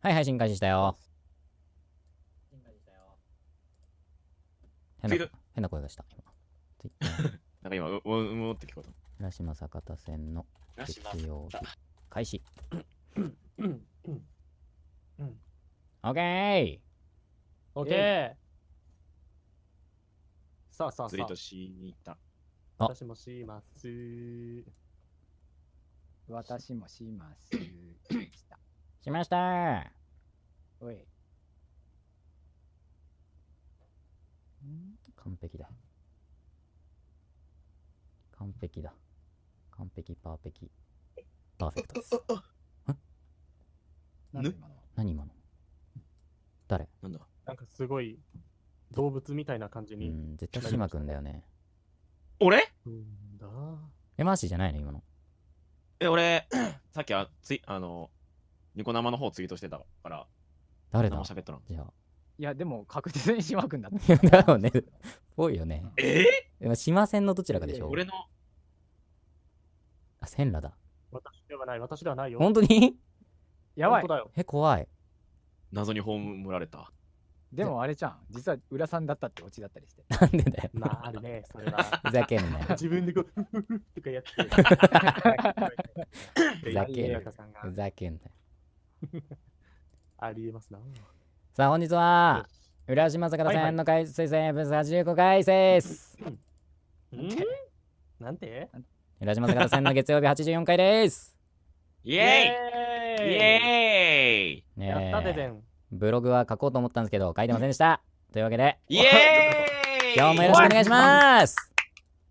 はい、配信開始したよ。変な、変な声がした、今。なんか今、う、う、うおって聞こえた。浦島坂田線の月曜日開始。オッケーオッケーさあさあさあ。としに行った。私もします。私もします。来た来ましたおい。完璧だ。完璧だ。完璧、パーペキ。パーフェクトです。何今の何今の誰なんだなんかすごい動物みたいな感じに。うん、絶対島君だよね。俺え、マーシーじゃないの今の。え、俺、さっきあつい、あの、ニコ生の方ツイートしてたから。誰だ生喋ったのじゃあ。いや、でも確実に島君だった。だよね。ぽいよね。えで島線のどちらかでしー、う。俺のあ、線らだ。私ではない、私ではないよ。本当にやばいだよ。え、怖い。謎に葬られた。でもあれちゃん。実は浦さんだったってオチだったりして。なんでだよ。まあ、あるね、それは。ふざけんなよ。自分でこう、ふふふとかやって。ふざけんなふざけんなよ。ありえますな。さあ、本日は、浦島坂田さんの回推薦分85回です。なんて浦島坂田さんの月曜日84回です。イエーイイエーイねっん。ブログは書こうと思ったんですけど、書いてませんでした。というわけで、イエーイ今日もよろしくお願いします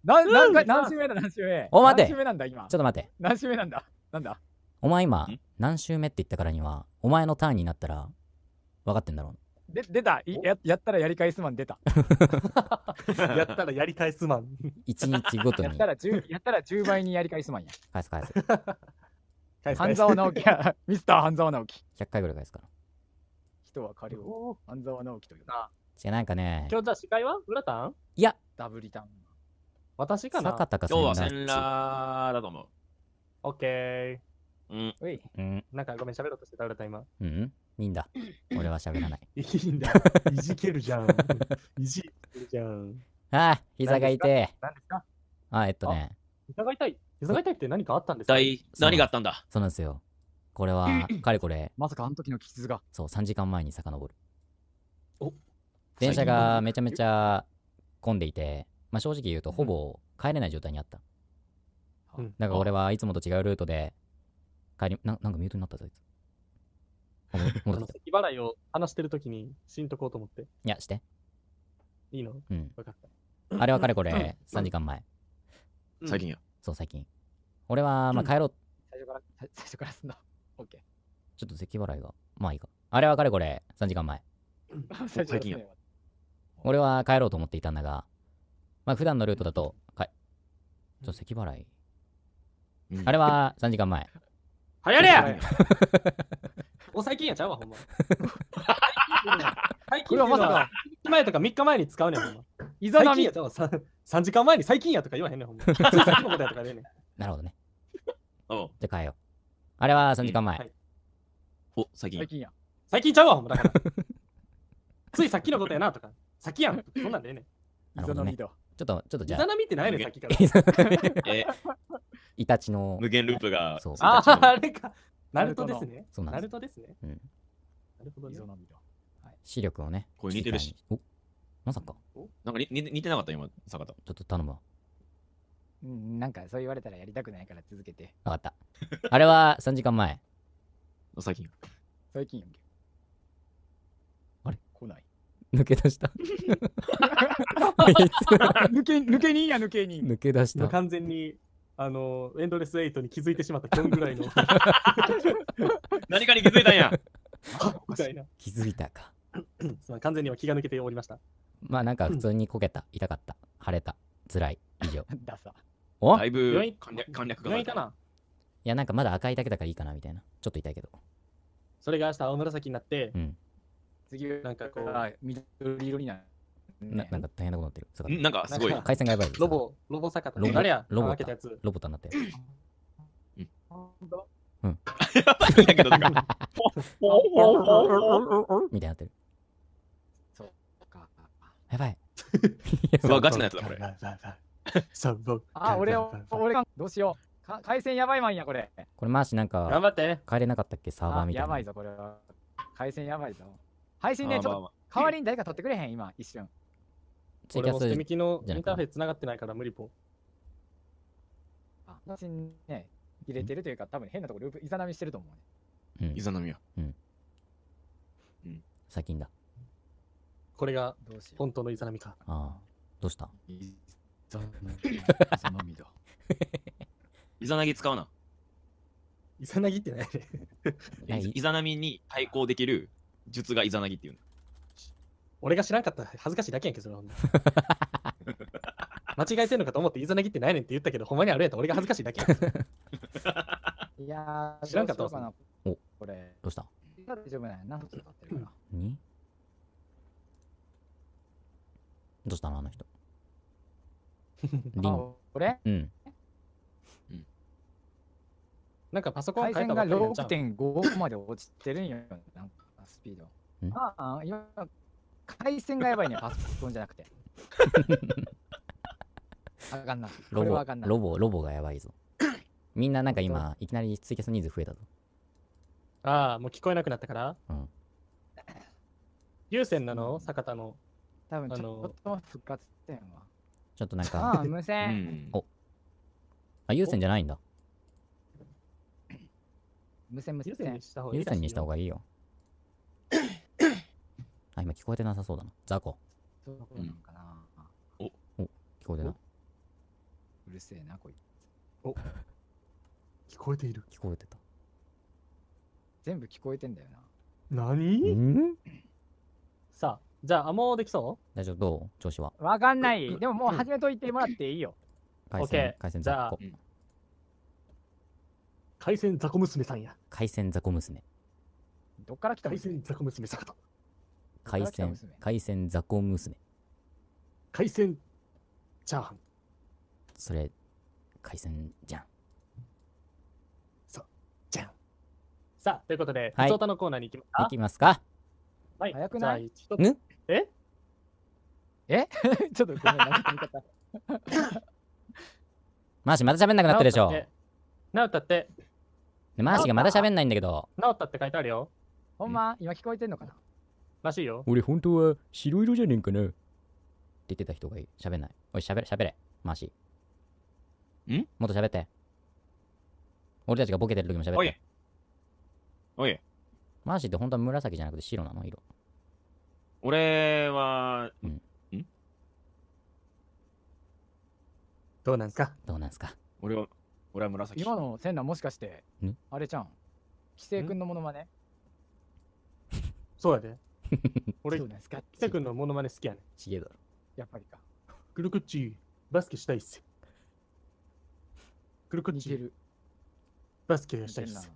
何、何週目だ、何週目。お、待て。ちょっと待って。何週目なんだなんだお前今、何週目って言ったからには、お前のターンになったら、分かってんだろう。で出たややったらやり返すマン出た やったらやり返すマン1日ごとにやったら10やったら10倍にやり返すマンや返す返す 半沢直樹や ミスター半沢直樹100回ぐらい返すから人は彼を半沢直樹というな違うなんかね今日じゃ司会は浦田いやダブリタン私かな坂田か今日はセンラーだと思うオッケーうん。うい。うん。なんかごめん、喋ろうとしてたらた今。うん。いいんだ。俺は喋らない。いいんだ。いじけるじゃん。いじけるじゃん。ああ、膝が痛い。何ですかあ、えっとね。膝が痛い膝が痛いって何かあったんですか何があったんだそうなんですよ。これは、かれこれ。まさかあの時の傷が。そう、3時間前に遡る。お電車がめちゃめちゃ混んでいて、まあ正直言うと、ほぼ帰れない状態にあった。ん、だから俺はいつもと違うルートで帰り、ななんかミュートになったぞ、あいつ。っ の、咳払いを話してるときにしんとこうと思って。いや、して。いいのうん。分かった。あれはかれこれ、3時間前。最近や。そう、最近。俺は、まあ、帰ろう。最初から、最初からすんだ。オッケー。ちょっと咳払いが、まあいいか。あれはかれこれ、3時間前。最近や。俺は帰ろうと思っていたんだが、まあ、普段のルートだと、かちょ、咳払い。あれは3時間前。はやれやお最近やちゃうわ、ほんま。最近はまだ、前とか3日前に使うねん、ほんま。いざなみやちゃうわ3、時間前に最近やとか言わへんねん、ほんま。のことやとかねん。なるほどね。おじゃあ変えよう。あれは3時間前。はいお、最近。最近や。最近ちゃうわ、ほんま。だからついさっきのことやなとか、先やん。そんなんでねん。ね。ちょっと、ちょっとじイゃザあ、ナミってないねん、さっきから。イタチの、無限ループがそうああ、あれか。ナルトですね。そうなんナルトですね。うんなるほどね。視力をね、これ似てるしおまさか、なんかに似似てなかった今坂田ちょっと頼むわ。うんなんかそう言われたらやりたくないから続けて。わかった。あれは3時間前。最近最近あれ来ない。抜け出した 抜け抜けにや抜けに抜け出した完全にあのエンドレスイトに気づいてしまったこんぐらいの 何かに気づいたんや 気づいたか完全には気が抜けておりましたまあなんか普通にこけた、痛かった腫れた辛い以上ださ。おだいぶ簡略がいかないやなんかまだ赤いだけだからいいかなみたいなちょっと痛いけどそれが明日青紫になって、次なんかこう、緑色になななんか大変なことになってる。なんかすごい。回線がやばい。ロボ、ロボ坂田。ロボ誰やロボタ。ロボタになってる。うん。やばいんだけど、んみたいになってる。そうか。やばい。うわ、ガチなやつだ、これ。あ、俺、俺、どうしよう。回線やばいマんや、これ。これ、マーシなんか、頑張って。帰れなかったっけ、サーバーみたいな。やばいぞ、これは。回線やばいぞ。配信でちょっと代わりに誰か取ってくれへん今一瞬。ツイキャミキのインターフェース繋がってないから無理ぽ。あ、配信ね、入れてるというか、多分変なところループ、いざなみしてると思うね。いざなみは。うん。うん。先んだ。これが本当のイザナミか。ああ、どうしたイザナミだ。イザナギ使うな。イザナギって何い。イザナミに対抗できる術がイザナギっていう俺が知らんかったら恥ずかしいだけやんけ、それは。間違えてんのかと思って、イザナギってないねんって言ったけど、ほんまにあるやんと俺が恥ずかしいだけやんいやー、知らんかったわ。なおこれ。どうした大丈夫なんやな、普通立ってるから。にどうしたのあの人。リン。あ、俺うん。なんかパソコン回線がっかりなんち6.5まで落ちてるんよ。なんかスピード。ああ、今、回線がやばいね、パソコンじゃなくて。あ かんな。ロボ、ロボ、ロボがやばいぞ。みんななんか今、いきなりツイキャスニーズ増えたぞ。ああ、もう聞こえなくなったからうん。優先なの坂田の。多分ちょっと復活ってんわ。ちょっとなんか。ああ、無線。おあ、優先じゃないんだ。無線無線。優先にした方がいいよ。あ、今聞こえてなさそうだな。雑魚。そうなのかな、うん、おお、聞こえてない。うるせえな、こいつ。お聞こえている。聞こえてた。全部聞こえてんだよな。何さあ、じゃあ、もうできそう大丈夫、どう調子は。わかんない。でももう始めといてもらっていいよ。回線、回線雑魚。回線雑魚娘さんや。回線雑魚娘。どっから来た回線雑魚娘さ坂と。海鮮海鮮雑魚娘海鮮チャーハンそれ海鮮じゃんそうじゃんさあということではい普通たのコーナーに行きますかきますかはい早くないちょっと。ええ ちょっとごめんなマーシーまた喋んなくなってるでしょなおたってねマーシーがまた喋んないんだけどなおたって書いてあるよほんま今聞こえてんのかならしいよ。俺本当は白色じゃねえんかなって言ってた人がいゃ喋んない。おい、喋れ、喋れ。マシ。んもっと喋って。俺たちがボケてる時も喋って。おい。おい。マシって本当は紫じゃなくて白なの色。俺は、うん。んどうなんすかどうなんすか俺は、俺は紫。今のセンナもしかして、あれちゃん、規制君のモノマネ そうやで。俺、ガッキタのモノマネ好きやねちげえだろ。やっぱりか。クルクッチ、バスケしたいっすよ。クルクッチ、るバスケしたいっすよ。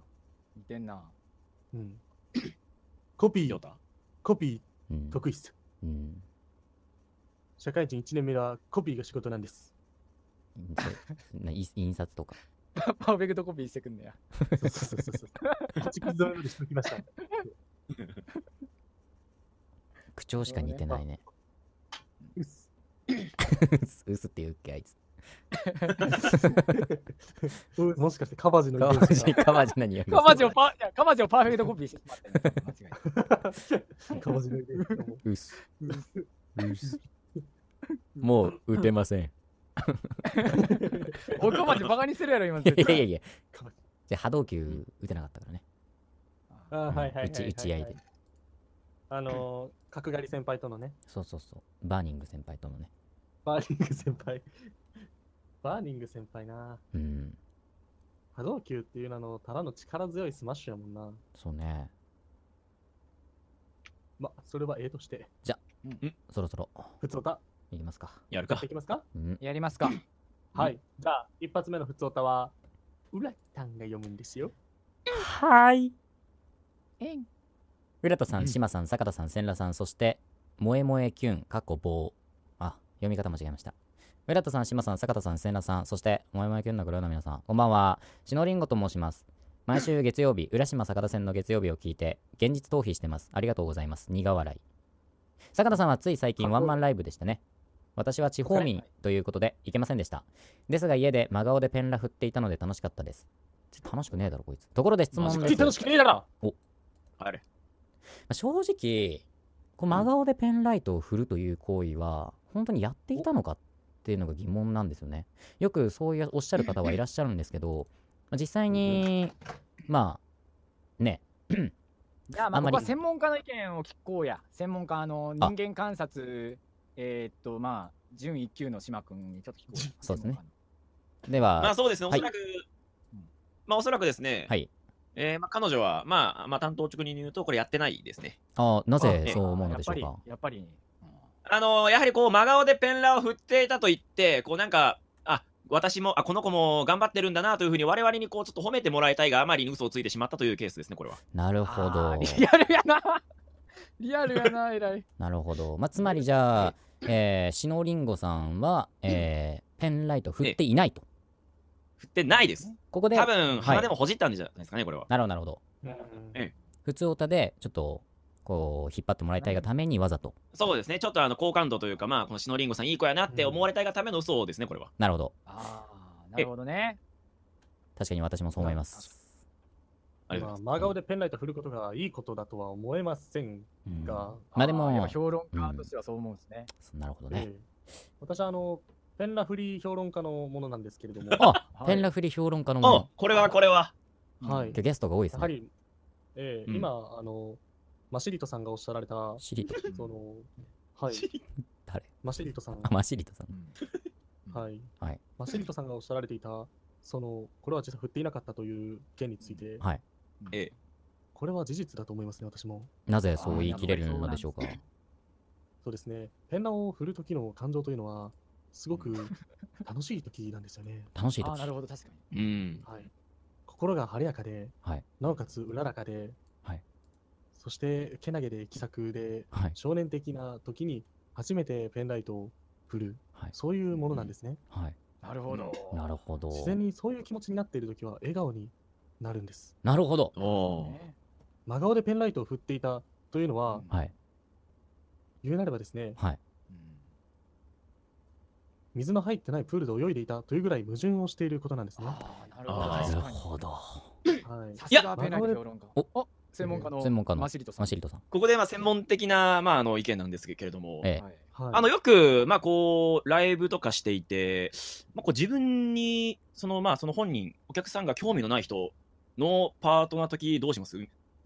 似てんな。うん。コピー、コピー、得意っすよ。うん。社会人1年目はコピーが仕事なんです。印刷とか。パーフェクトコピーしてくんだよ。そうそうそうそう。しときました。口調しか似てないね。うっす。うっすって言うっけ、あいつ。もしかしてカバジのカバジ、カバジの匂い。カバジをパ、カバジをパーフェクトコピーしてしまっカバジのうす。うす。もう打てません。僕カバジバカにするやろ、今。いやいやいや。じゃ波動球打てなかったからね。あ、はいはい。打ち合いで。あの角刈り先輩とのね。そうそうそう。バーニング先輩とのね。バーニング先輩。バーニング先輩な。うん。波動球っていう名のただの力強いスマッシュやもんな。そうね。ま、それはええとして。じゃ、うん、そろそろ。普通歌。いきますか。やるか。いきますか、うん、やりますか。はい。じゃあ、一発目の普通歌は、うらたんが読むんですよ。はい。えん。浦田さん、麻さん、坂田さん、千羅さん、そして、萌え萌えキュン、過去棒。あ、読み方間違えました。浦田さん、麻さん、坂田さん、千羅さん、そして、萌え萌えキュンのグルーの皆さん、こんばんは。しのりんごと申します。毎週月曜日、浦島坂田線の月曜日を聞いて、現実逃避してます。ありがとうございます。苦笑い。坂田さんはつい最近ワンマンライブでしたね。私は地方民ということで行けませんでした。ですが家で真顔でペンラ振っていたので楽しかったです。楽しくねえだろ、こいつ。ところで質問です。楽しくねえだろおあれ。まあ、正直、こう真顔でペンライトを振るという行為は、本当にやっていたのかっていうのが疑問なんですよね。よくそういうおっしゃる方はいらっしゃるんですけど、実際に、まあ、ね、いやまあここは専門家の意見を聞こうや専門家の人間観察えー、っとまあ準一級の島君にちょっと聞こうそうですねではまあそうですねおそらく、はい、まあおそらくですね、はい、えー、まあ、彼女は、まあ、まあ、担当直に言うと、これやってないですね。あなぜそう思うのでしょうか。やっぱり、やっぱり、あのやはりこう、真顔でペンラを振っていたと言って、こう、なんか、あ私も、あ、この子も頑張ってるんだなというふうに、我々にこう、ちょっと褒めてもらいたいがあまりに嘘をついてしまったというケースですね、これは。なるほど。リアルやな。リアルやな、偉い。なるほど。まあ、つまりじゃあ、えー、シノリンゴさんは、えー、ペンライト振っていないと。振ってないです。ここで。多分、鼻でもほじったんじゃないですかね、これは。なるほど、なるほど。普通オで、ちょっと、こう、引っ張ってもらいたいがためにわざと。そうですね。ちょっと、あの、好感度というか、まあ、このシノリンゴさんいい子やなって思われたいがための嘘ですね、これは。なるほど。ああ、なるほどね。確かに私もそう思います。まあ、真顔でペンライト振ることがいいことだとは思えませんが、うん、まあでも、評論家としてはそう思うんですね。なるほどね。私はあのペンラフリー評論家のものなんですけれども。あ、はい、ペンラフリー評論家のもの。これはこれは。はい。ゲストが多いですね。やはり、えー、うん、今、あの、マシリトさんがおっしゃられた、シリト。その、はい。誰マシリトさん。マシリトさん。はい。はい、マシリトさんがおっしゃられていた、その、これは実は振っていなかったという件について、はい。ええ。これは事実だと思いますね、私も。なぜそう言い切れるのでしょうか。そうですね。ペンラを振る時の感情というのは、すごく楽しい時なんですよね。楽しい時あなるほど、確かに。うん。はい。心が晴れやかで、はい、なおかつうららかで、はい、そしてけなげで気さくで、はい、少年的な時に初めてペンライトを振る、はい、そういうものなんですね。はい、なるほど。なるほど。自然にそういう気持ちになっている時は笑顔になるんです。なるほど。お真顔でペンライトを振っていたというのは、はい、言うなればですね、はい、水の入ってないプールで泳いでいたというぐらい矛盾をしていることなんですね。なるほど。はい、いや、我々お専門家の専門家のマシリトさん。ここでまあ専門的な、まあ、あの意見なんですけれども、ええ、あのよく、まあ、こうライブとかしていて、まあ、こう自分にその,、まあ、その本人お客さんが興味のない人のパートナー時どうします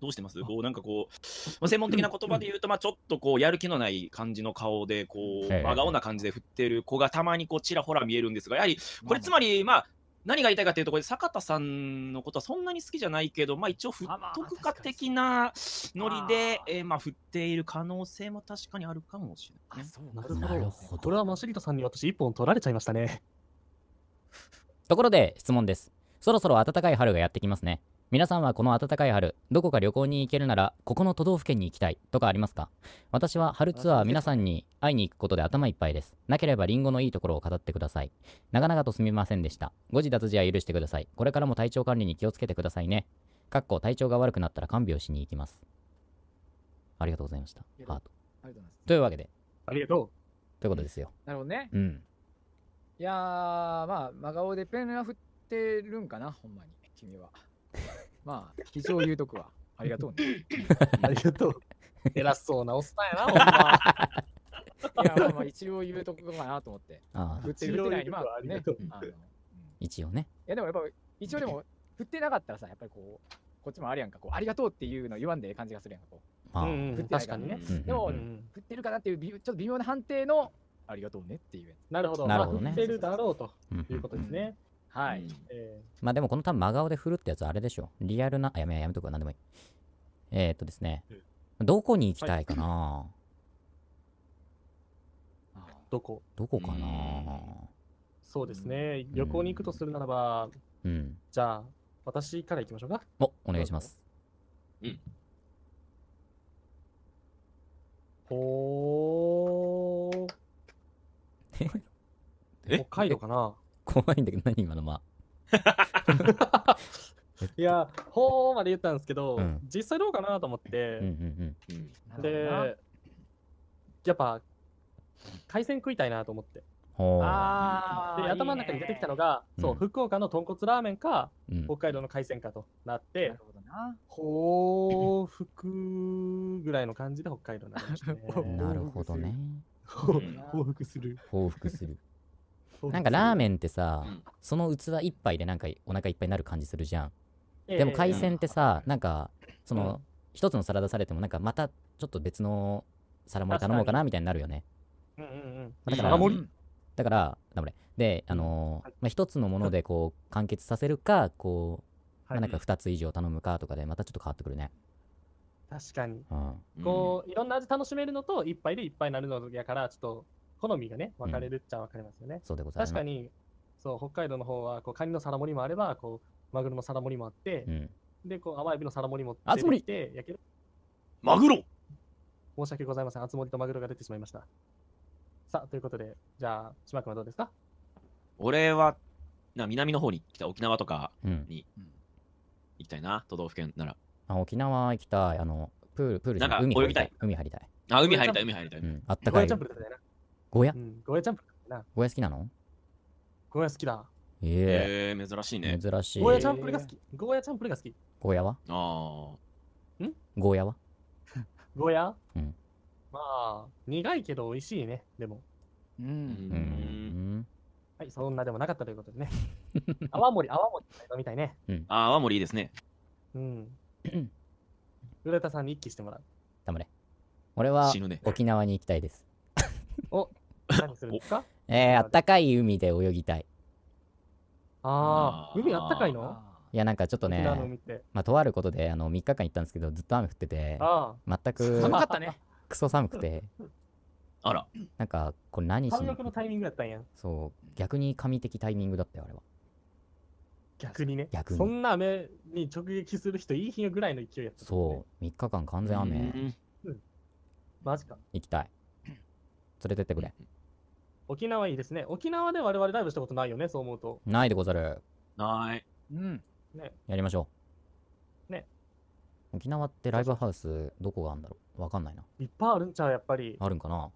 どうしてますこうなんかこう、まあ、専門的な言葉で言うと、まあ、ちょっとこうやる気のない感じの顔でこう真顔な感じで振ってる子がたまにこうちらほら見えるんですがやはりこれつまりまあ何が言いたいかというとこ坂田さんのことはそんなに好きじゃないけど、まあ、一応ふっとくか的なノリで、えー、まあ振っている可能性も確かにあるかもしれない、ね、なるほどこれはマシリトさんに私一本取られちゃいましたね ところで質問ですそろそろ暖かい春がやってきますね皆さんはこの暖かい春、どこか旅行に行けるなら、ここの都道府県に行きたいとかありますか私は春ツアー皆さんに会いに行くことで頭いっぱいです。なければリンゴのいいところを語ってください。長々とすみませんでした。誤字脱字は許してください。これからも体調管理に気をつけてくださいね。かっこ体調が悪くなったら看病しに行きます。ありがとうございました。ハート。というわけで。ありがとう。ということですよ。なるほどね。うん。いやー、まあ、真顔でペンが振ってるんかな、ほんまに、君は。まあ、非常言うとくわ。ありがとうね。ありがとう。偉そうなおっさんやな、ほんま。いや、まあまあ、一応言うとくかなと思って。ああ振ってるってない、まあね。あ一応ね。や、でもやっぱ、一応でも、振ってなかったらさ、やっぱりこう、こっちもあるやんか、こう、ありがとうっていうの言わんでええ感じがするやんか、こう。まあ、確かにね。でも、うん振ってるかなっていうちょっと微妙な判定の、ありがとうねっていうなるほど。なるほどねまあ振ってるだろうということですね。はい。まあでもこの多分真顔で振るってやつはあれでしょ。リアルな、あ、やめやめとくわ、なんでもいい。えー、っとですね、どこに行きたいかな、はい、どこどこかな、そうですね、旅行に行くとするならば、うん、じゃあ、私から行きましょうか。お、お願いします。うん。ほー。北海道かな怖いんだけど、何今の間。いや、ほーまで言ったんですけど、うん、実際どうかなと思って、うんうんうん、で、やっぱ、海鮮食いたいなと思って。で頭の中に出てきたのが、いいね、そう、福岡の豚骨ラーメンか、うん、北海道の海鮮かとなって、なるほどな。報復ぐらいの感じで北海道になりました、ね、なるほどね。報復する。報復する。なんかラーメンってさ、うん、その器一杯でなんかお腹いっぱいになる感じするじゃん、えー、でも海鮮ってさ、えー、なんかその、うん、一つの皿出されてもなんかまたちょっと別の皿盛り頼もうかなみたいになるよね、うんうんうん、だからだからダメであのー、まあ、一つのものでこう完結させるかこう、まあ、なんか2つ以上頼むかとかでまたちょっと変わってくるね、確かに、うん、こういろんな味楽しめるのと一杯でいっぱいになるのやからちょっと好みがね、分かれるっちゃ分かりますよね。そうでございます。確かに、そう、北海道の方は、こう、カニの皿盛りもあれば、こう、マグロの皿盛りもあって、うん、で、こう、甘エビの皿盛りも出てきて、やける。マグロ申し訳ございません。厚盛りとマグロが出てしまいました。さあ、ということで、じゃあ、島君はどうですか俺は、な南の方に来た沖縄とかに、うん、行きたいな、都道府県なら。あ沖縄行きたい。あの、プール、プールなんか海入りたい。海入りたい。あ、海入りたい、海入りたい。うん、あったかい。ゴーヤチャンプな。ゴーヤ、うん、ゴーヤチャンプルな。ゴーヤ好きなのゴーヤ好きだ。えー、え珍しいね。珍しい。ゴーヤチャンプルが好き。ゴーヤチャンプルが好き。ゴーヤはああ。んゴーヤは ゴーヤうん。まあ、苦いけど美味しいね、でも。うん。うん。はい、そんなでもなかったということでね。泡盛、泡盛みたいね。うん。あ、泡盛いいですね。うん。浦田さんに一気してもらう。頑れ。俺は、ね、沖縄に行きたいです。お何するんですかえー、あったかい海で泳ぎたい。ああ、海あったかいのいやなんかちょっとね、まあ、とあることであの3日間行ったんですけどずっと雨降ってて全く寒かったねクソ寒くてあらなんかこれ何しにのタイミングだったんやそう逆に神的タイミングだったよあれは逆にね逆にそんな雨に直撃する人いい日ぐらいの勢いやった、ね、そう3日間完全雨、うん、マジか行きたい連れてってくれ、沖縄いいですね。沖縄で我々ライブしたことないよね、そう思うと。ないでござる。ない。うん。ね。やりましょう。ね。沖縄ってライブハウス、どこがあるんだろうわかんないな。いっぱいあるんちゃう、やっぱり。あるんかな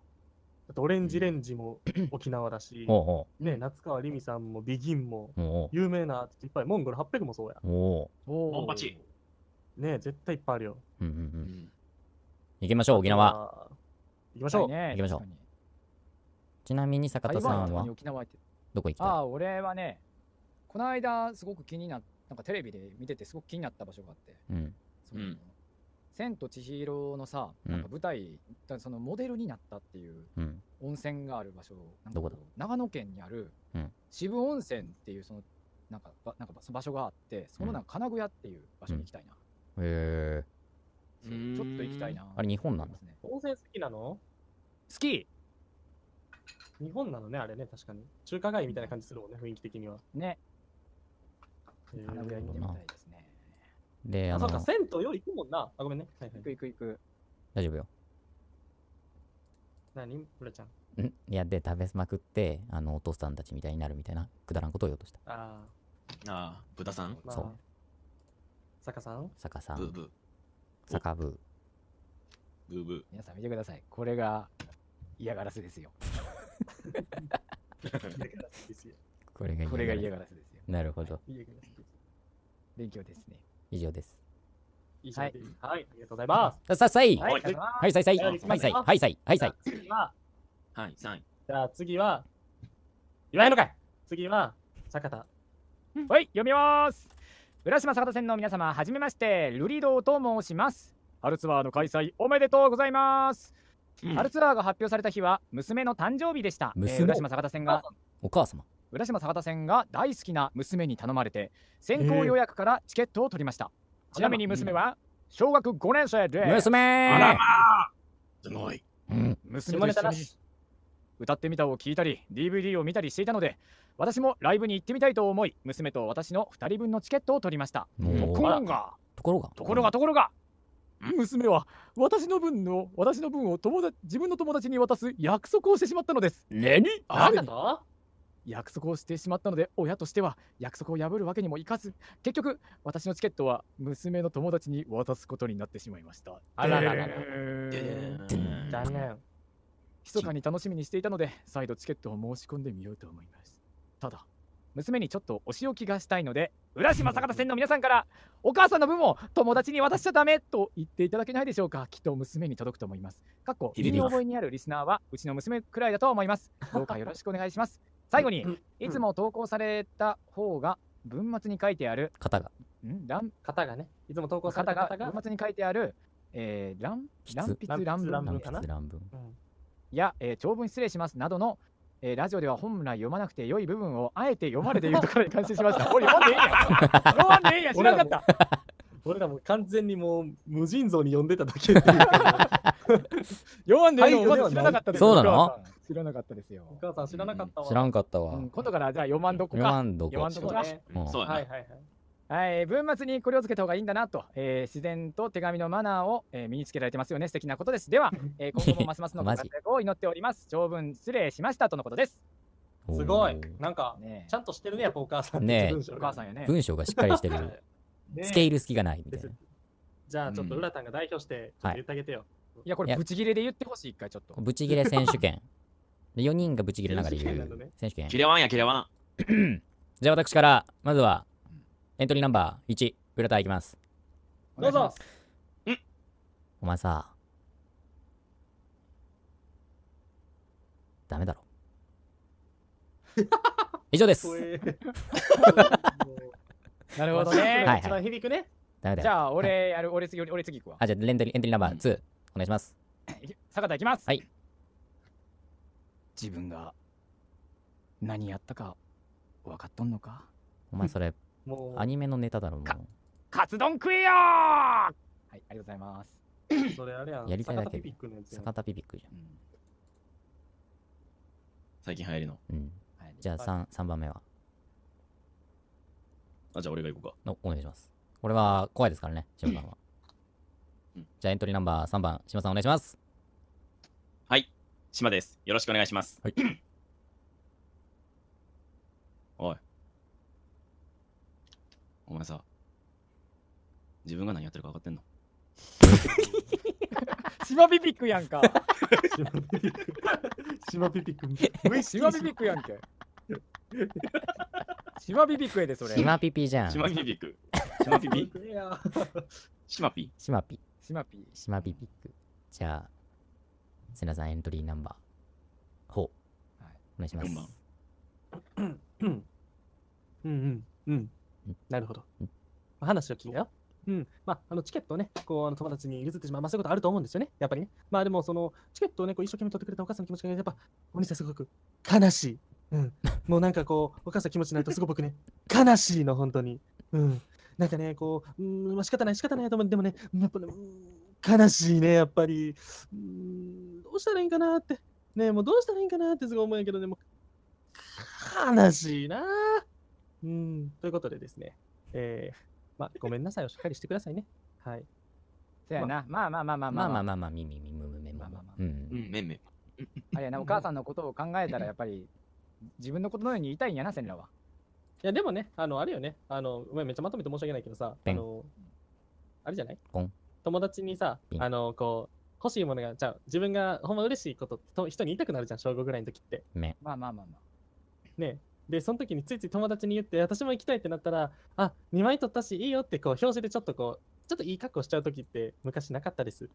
あとオレンジレンジも 沖縄だし、おうおね、夏川りみさんもビギンも、有名なアいっぱい、モンゴル800もそうや。おお。おおンパチ。ね、絶対いっぱいあるよ。うんうんうん。行きましょう、沖縄。行きましょう。行きましょう。ちなみに坂田さんは沖縄どこ行ったああ、俺はね、この間すごく気にななんかテレビで見ててすごく気になった場所があって、うん、千と千尋のさ、なんか舞台、うん、そのモデルになったっていう温泉がある場所、うん、どこだ長野県にある渋温泉っていうそのなんかなんか場所があって、そのなんか金具屋っていう場所に行きたいな。うん、へえ。ちょっと行きたいな。あれ日本なんですね。温泉好きなの好き日本なのね、あれね、確かに。中華街みたいな感じするもんね、雰囲気的には。ね。であの。で、あの。そか、銭湯より行くもんな。あ、ごめんね。はいはい、行く行く行く。大丈夫よ。何ブラちゃん。んいや、で、食べまくって、あの、お父さんたちみたいになるみたいな、くだらんことを言おうとした。ああ。ああ、タさん、そう。坂さん坂さん。ブーブー。坂ブー。ブーブー。皆さん見てください。これが嫌がらせですよ。これが嫌がらせですよ。なるほど。勉強ですね。以上です。はい。はい。ありがとうございます。さっさい。はい。はい。さいさい。はい。さい。はい。さい。はい。さい。次は。はい。さい。じゃあ次は。言わへんのかい次は、坂田。はい。読みます。浦島坂田線の皆様、はじめまして、ルリドーと申します。春ツアーの開催おめでとうございます。うん、春ツアーが発表された日は娘の誕生日でした。娘、えー、浦島坂田線がお母様。浦島坂田線が大好きな娘に頼まれて先行予約からチケットを取りました。えー、ちなみに娘は小学5年生で。娘あらすごい。うん、娘と一緒歌ってみたを聞いたり DVD を見たりしていたので私もライブに行ってみたいと思い娘と私の2人分のチケットを取りましたところがところがところがところが娘は私の分の私の分を友達自分の友達に渡す約束をしてしまったのです何あなた約束をしてしまったので親としては約束を破るわけにもいかず結局私のチケットは娘の友達に渡すことになってしまいましたあらららら残念密かに楽しみにしていたので再度チケットを申し込んでみようと思いますただ娘にちょっとお仕置きがしたいので浦島坂田線の皆さんからお母さんの分を友達に渡しちゃダメと言っていただけないでしょうかきっと娘に届くと思いますかっこ身に覚えにあるリスナーはうちの娘くらいだと思いますどうかよろしくお願いします最後にいつも投稿された方が文末に書いてある方がん乱方がねいつも投稿された方が文末に書いてある、えー、乱筆乱文乱文かな乱文、や、えー、長文失礼しますなどのえー、ラジオでは本来読まなくて良い部分をあえて読まれているところに感心しました。俺読んでいいや。読んでいいや。知らなかった。俺らも完全にもう無尽蔵に読んでただけって読んでいいよ。知らなかったですそうなの知らなかったですよ。お母さん知らなかったわ。知らんかったわ。今度からじゃあ読まんどこか。読まんどこ。読ね。そうはいはいはい。はい、文末にこれをつけた方がいいんだなと、えー、自然と手紙のマナーを、えー、身につけられてますよね。素敵なことです。では、えー、今後もますますのご活躍を祈っております。長文失礼しましたとのことです。すごい。なんか、ね、ちゃんとしてるね、やっぱお母さんね。お母さんよね。文章がしっかりしてる。スケール隙がないみたいな。じゃあ、ちょっとたんが代表して、ちょっと言ってあげてよ。はい、いや、これ、ブチギレで言ってほしい、一回ちょっと。ブチギレ選手権。で4人がブチギレながら言う。選手権。キレワンや、キレワン。じゃあ、私から、まずは、エントリーナンバー1、浦田いきます。どうぞお前さ、ダメだろ。以上です。なるほどね。はいはい一番響くね。ダメだじゃあ、俺やる、俺次、俺次行くわ。あ、じゃあエントリエントリーナンバー2、お願いします。坂田いきます。はい。自分が何やったか分かっとんのかお前それ、もうアニメのネタだろもうカツ丼食えよはいありがとうございますそれあれややりたいだけ坂田ピピックじゃん、うん、最近流行りのうんじゃあ 3, 3番目はあじゃあ俺が行こうかおお願いします俺は怖いですからね島さんは、うん、じゃあエントリーナンバー3番島さんお願いしますはい島ですよろしくお願いしますはいお前さ、自分が何やってるか分かってんのシマピピックやんか。シマピピック。シマピピックやんけ。シマピピックやでそれ。シマピピじゃん。シマピピック。シ マピピ。シマピ。シマピ。シマピ。シマピピック。じゃあ、セナさんエントリーナンバーほう。お願いします。4番。うんうんうん。なるほど。まあ、話を聞いたよ。うん。まあ、あのチケットをね、こうあの友達に譲ってしまう、まあ、そういうことあると思うんですよね、やっぱりね。まあ、でも、そのチケットをね、こう一生懸命取ってくれたお母さんの気持ちが、やっぱ、お兄さん、すごく悲しい。うん。もうなんかこう、お母さん気持ちになると、すごく僕ね、悲しいの、本当に。うん。なんかね、こう、うん、まあ、仕方ない、仕方ないと思う。でもね、やっぱね、悲しいね、やっぱり。うん、どうしたらいいかなって。ね、もうどうしたらいいんかなってすごい思うんやけどね、もう、悲しいな。うん、ということでですね、えー、まあ、ごめんなさいしっかりしてくださいね。はい。そやな、まあまあまあまあまあまあまあまあ、みみみむむめまあまあまあ。うん、めめ。あれやな、お母さんのことを考えたら、やっぱり、自分のことのように言いたいんやな、せんらは。いや、でもね、あの、あれよね、あの、めめっちゃまとめて申し訳ないけどさ、あの、あれじゃない友達にさ、あの、こう、欲しいものが、じゃ自分がほんま嬉しいことと人に言いたくなるじゃん、小5ぐらいの時って。まあまあまあまあ。ねで、その時についつい友達に言って、私も行きたいってなったら、あ、2枚取ったし、いいよって、こう、表紙でちょっとこう、ちょっといい格好しちゃう時って昔なかったです。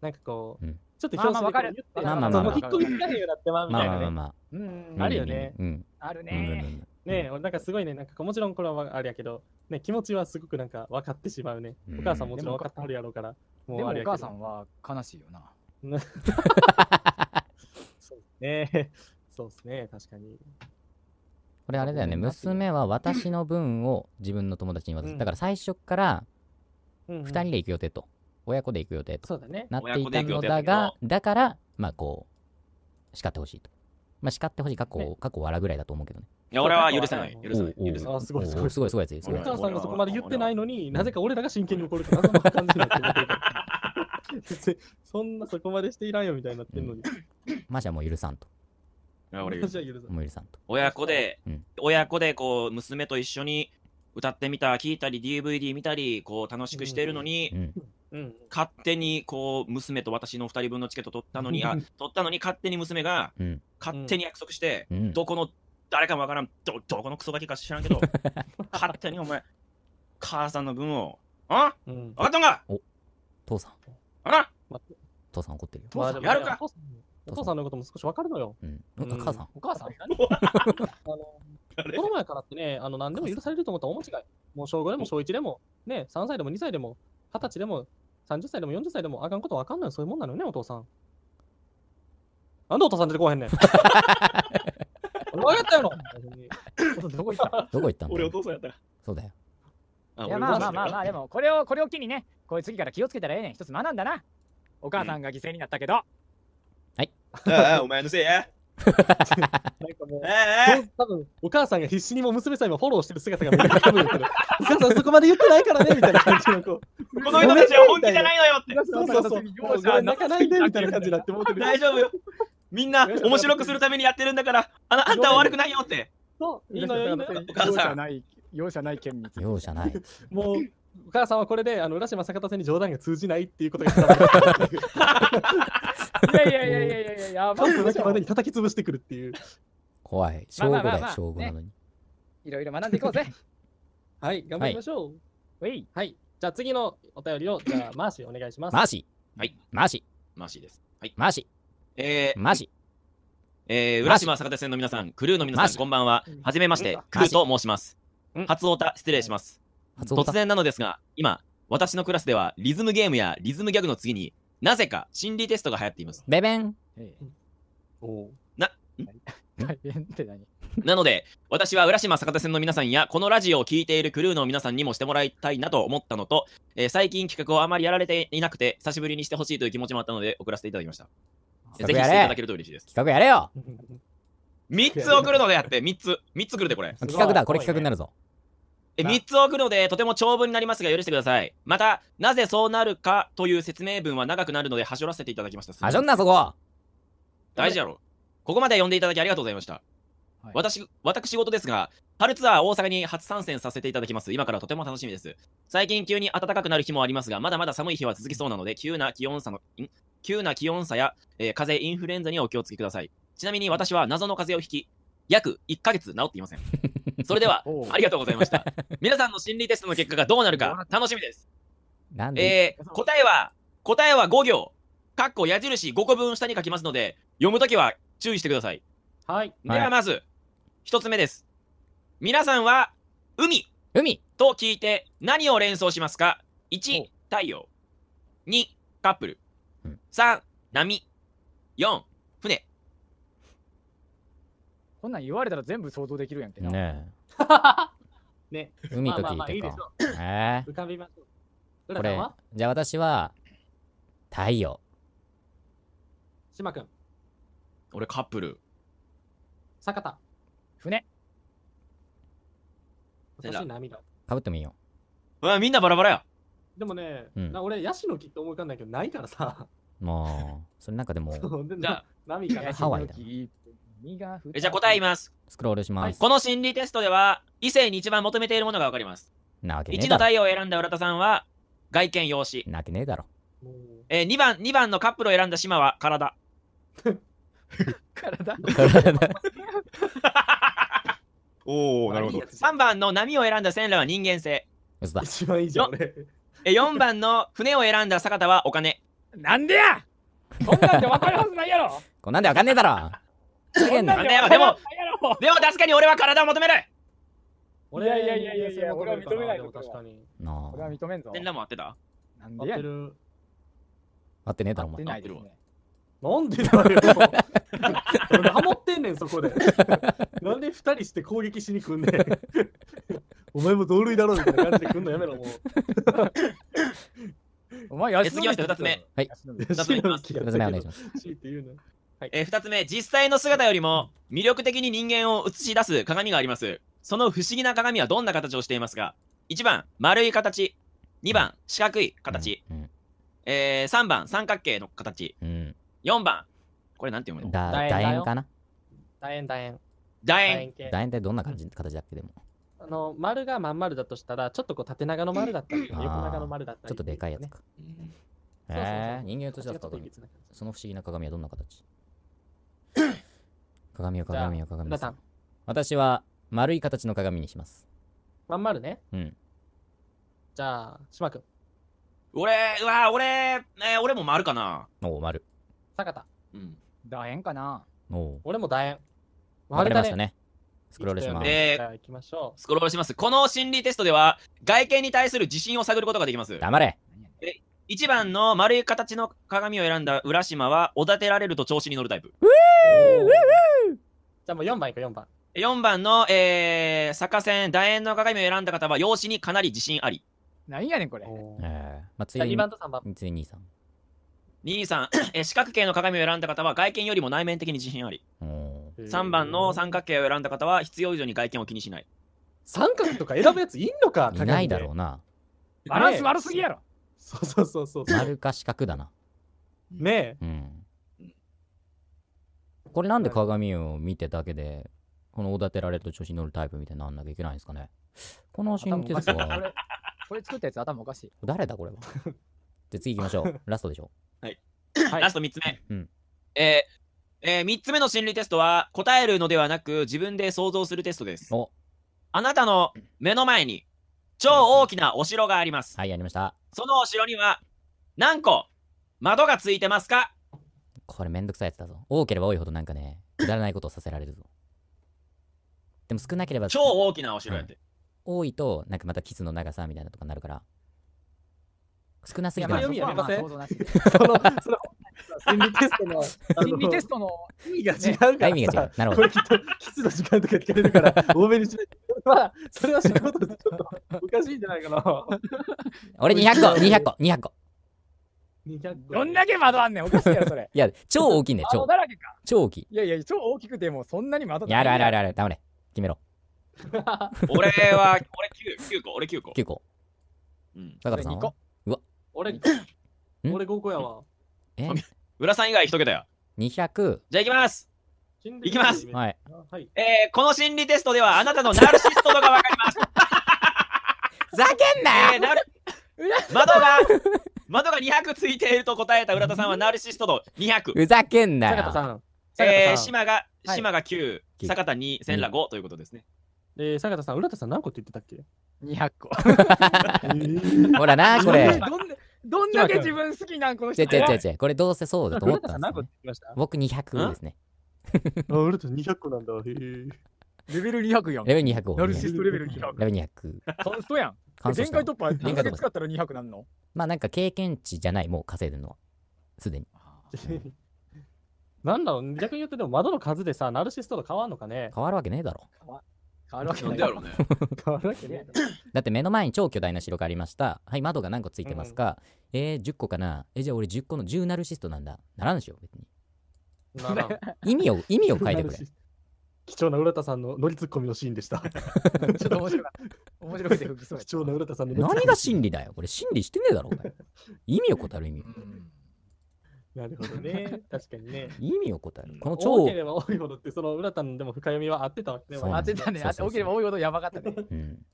なんかこう、うん、ちょっと表紙で言って、まあまあまあ、引っ込みつかへんようになってまうみたいなね。まあまあまあ、あるよね。うん、あるね。ね俺なんかすごいね、なんかもちろんこれはあれやけど、ね、気持ちはすごくなんか分かってしまうね。お母さんもちろん分かってはるやろうから。もうあれお母さんは悲しいよな。そうね。そうですね、確かに。これあれだよね娘は私の分を自分の友達に渡す、うん、だから最初から2人で行く予定と、親子で行く予定となっていたのだがだからまあこう叱ってほしいとまあ叱ってほしい過去、ね、過去笑ぐらいだと思うけどねいや俺は許せない許せない許せないすごいすごいすごいすごいお母さんがそこまで言ってないのになぜか俺らが真剣に怒るって謎の感じになってるそんなそこまでしていらんよみたいになってんのに、うん、マジはもう許さんとさんと親子で、うん、親子でこう娘と一緒に歌ってみた聞いたり DVD 見たりこう楽しくしてるのに、うん、勝手にこう娘と私の2人分のチケット取ったのに、あ取ったのに勝手に娘が、勝手に約束して、どこの誰かもわからんどどこのクソガキか知らんけど 勝手にお前母さんの分をあ、うん、分かったんかお父さんあら父さん怒ってるよ、まあ、やるかお父さんのことも少しわかるのよ。うん。お母さん。お母さん。あの この前からってね、あの何でも許されると思ったら大間違い。もう小5でも小1でも、ね、3歳でも2歳でも、20歳でも、30歳でも40歳でも、あかんことわかんないそういうもんなのよね、お父さん。なんでお父さん出てこへんねん。俺 やったやろどこ行ったどこ行った俺お父さんやったそうだよ。いやまあまあまあまあ、でもこれを、これを機にね、こういう次から気をつけたらええねん。一つ学んだな。お母さんが犠牲になったけど。うんああ、お前のせいや。なんかもう、えー、多分お母さんが必死にも娘さん今フォローしてる姿が見えけど、お母さんそこまで言ってないからねみたいな感じのこう、この人たちは本気じゃないのよって、そうそうそう、泣かないでみたいな感じになって思ってる。大丈夫よ。みんな面白くするためにやってるんだから、ああんたは悪くないよって。そう、いいのよ、いいのよ。お母さん。ない、容赦ない県民。容赦ない。もうお母さんはこれで、あの浦島坂田さんに冗談が通じないっていうことが伝わる。い やいやいやいやいやいや、やい。だけまで叩き潰してくるっていう。怖い。勝負だよ、勝負なのに。いろいろ学んでいこうぜ。はい、頑張りましょう。はい。じゃあ次のお便りを、じゃあ、マーシーお願いします。マーシはい、マーシマーシーです。はいー、、マーシえーー、マーシー。えー、浦島坂田線の皆さん、クルーの皆さん、こんばんは。はじめまして、クルーと申します。初オタ、失礼します。突然なのですが、今、私のクラスではリズムゲームやリズムギャグの次になぜか心理テストが流行っています。ベベン。おな、大変って何なので、私は浦島坂田線の皆さんや、このラジオを聴いているクルーの皆さんにもしてもらいたいなと思ったのと、えー、最近企画をあまりやられていなくて、久しぶりにしてほしいという気持ちもあったので、送らせていただきました。ぜひしていただけると嬉しいです。企画やれよ !3 つ送るのであって、3つ、3つ来るでこれ。企画だ、これ企画になるぞ。え3つ送るので、とても長文になりますが、許してください。また、なぜそうなるかという説明文は長くなるので、走らせていただきました。はしょんな、そこ大事やろ。ここまで読んでいただきありがとうございました。はい、私、私事ですが、春ツアー大阪に初参戦させていただきます。今からとても楽しみです。最近急に暖かくなる日もありますが、まだまだ寒い日は続きそうなので、急な気温差の、急な気温差や、えー、風邪、インフルエンザにお気をつけください。ちなみに私は謎の風邪をひき、約1ヶ月治っていません。それでは、ありがとうございました。皆さんの心理テストの結果がどうなるか楽しみです。なえー、答えは、答えは5行、かっこ矢印5個分下に書きますので、読むときは注意してください。はい。ではまず、1つ目です。皆さんは、海。海。と聞いて何を連想しますか ?1、太陽。2、カップル。3、波。4、こんなん言われたら全部想像できるやんけな。ねえ。ね海と聞いてか。まえ浮かびます。これ、じゃあ私は、太陽。島くん。俺カップル。坂田。船。私涙。かぶってもいいよ。うわ、みんなバラバラや。でもね、うん、俺、ヤシの木って思い浮かんないけど、ないからさ。まあ、それなんかでも、じゃあ、波がらハワイだ。じゃあ答え言います。スクロールします。この心理テストでは、異性に一番求めているものがわかります。なわけねえ1のだ太陽を選んだ浦田さんは、外見用紙。なわけねえだろ。え2番、2番のカップルを選んだ島は体。体 おお、なるほど。3番の波を選んだ線路は人間性。嘘だ。一番いいじゃん、え4番の船を選んだ坂田はお金。なんでやこんなんで分かるはずないやろこんなんでわかんねえだろ。でも、でも、でも確かに俺は体を求める俺いやいやいやいやいや、俺は認めないよ、確かに。な俺は認めんぞ。全裸もってたなんでやる。ってねえだろ、お前。ってなんでだよ。ハモってんねん、そこで。なんで二人して攻撃しに来んねん。お前も同類だろみたいな感じで来んのやめろ、もう。お前、やすぎました、二つ目。はい。二つ目お願いします。はいえー、2つ目実際の姿よりも魅力的に人間を映し出す鏡がありますその不思議な鏡はどんな形をしていますか1番丸い形2番四角い形、うん、えー、3番三角形の形、うん、4番これなんて読むのだ楕円かな楕円楕円楕円楕円ってどんな感じ、形だっけでもあの丸がまん丸だとしたらちょっとこう縦長の丸だったり横長の丸だったり、ね、ちょっとでかいやつか、うん、えー、人間としてはその不思議な鏡はどんな形鏡を鏡を鏡私は丸い形の鏡にします。まん丸ね。うん。じゃあ、島君。俺、うわ、俺、えー、俺も丸かな。お丸。坂田。うん。楕円かな。お俺も楕円。丸かりましたね。スクロールします。きましょう。スクロールします。この心理テストでは、外見に対する自信を探ることができます。黙れ。1番の丸い形の鏡を選んだ浦島はおだてられると調子に乗るタイプじゃあもう4番いく4番4番の、えー、坂線楕円の鏡を選んだ方は容姿にかなり自信あり何やねんこれ、えーまあ、次2番と3番次に2さん えー、四角形の鏡を選んだ方は外見よりも内面的に自信あり3番の三角形を選んだ方は必要以上に外見を気にしない三角とか選ぶやついんのかいないだろうなバランス悪すぎやろそうそうそうそう。丸か四角だな。ねえ。うん。これなんで鏡を見てだけで、このおだてられると調子に乗るタイプみたいになんなきゃいけないんですかね。この心理テストこれ作ったやつ頭おかしい。誰だこれは。じゃ次行きましょう。ラストでしょ。はい。ラスト3つ目。うん、えー、えー、3つ目の心理テストは答えるのではなく自分で想像するテストです。あなたの目の前に超大きなお城があります。はい、やりました。そのお城には、何個窓がついてますかこれめんどくさいやつだぞ。多ければ多いほどなんかね、くだらないことをさせられるぞ。でも少なければ超大きなお城やって、うん、多いと、なんかまたキスの長さみたいなとかなるから。少なすぎるから。その、その心理テストの 心理テストの意味が違うから、ね、意味が違う。なるほど。これきっとキスの時間とか聞かれるから、多めにしない。まあ、それは仕事でちょっとおかしいんじゃないかな。俺200個、200 個、200個。どんだけ窓あんねん、おかしいやろ、それ。いや、超大きいね、超。だらけか。超大きい。いやいや、超大きくても、そんなに窓だやるやるやるやる、ダメ決めろ。俺は、俺 9, 9個、俺9個。9個。うん。だからさん。うわ。俺、俺5個やわ。浦さん以外一桁や。200。じゃあいきます。いきます。はい。えー、この心理テストではあなたのナルシスト度がわかります。ふざけんなよ、えー、なる窓が、窓が200ついていると答えた浦田さんはナルシスト度200。ふざけんなよ。坂田さん。えー、島が、島が9、坂田2、千羅5ということですね。えー、坂田さん、浦田さん何個って言ってたっけ ?200 個。ほらな、これ。どんだけ自分好きなんこの人違う違う違う。これどうせそうだと思ったんですね。僕200ですね。あ、俺と200個なんだ。レベル200やん。レベル200。ナルシストレベル200。レベル200。カンストやん。限界突破、限界使ったら200なんのまあなんか経験値じゃない、もう稼いでるのは。すでに。なんだろう、逆に言ってでも窓の数でさ、ナルシストと変わんのかね変わるわけねえだろ。変わるわけないだろうね。変わるわけだろだって目の前に超巨大な城がありました。はい、窓が何個ついてますか、えー、10個かなえ、じゃあ俺10個の10ナルシストなんだ。ならんでしょ、別に。ならん 意味を、意味を書いてくれ。貴重な浦田さんの乗りツッコミのシーンでした。ちょっと面白い。面白くて貴重な浦田さんの乗りツッコミ何が真理だよ。これ真理してねえだろ、う。意味を答える意味う。んなるほどね。確かにね。意味を答える。この超。多ければ多いほどって、その浦田のでも深読みは合ってたわけでも合ってたね。多ければ多いほどやばかったね。うん、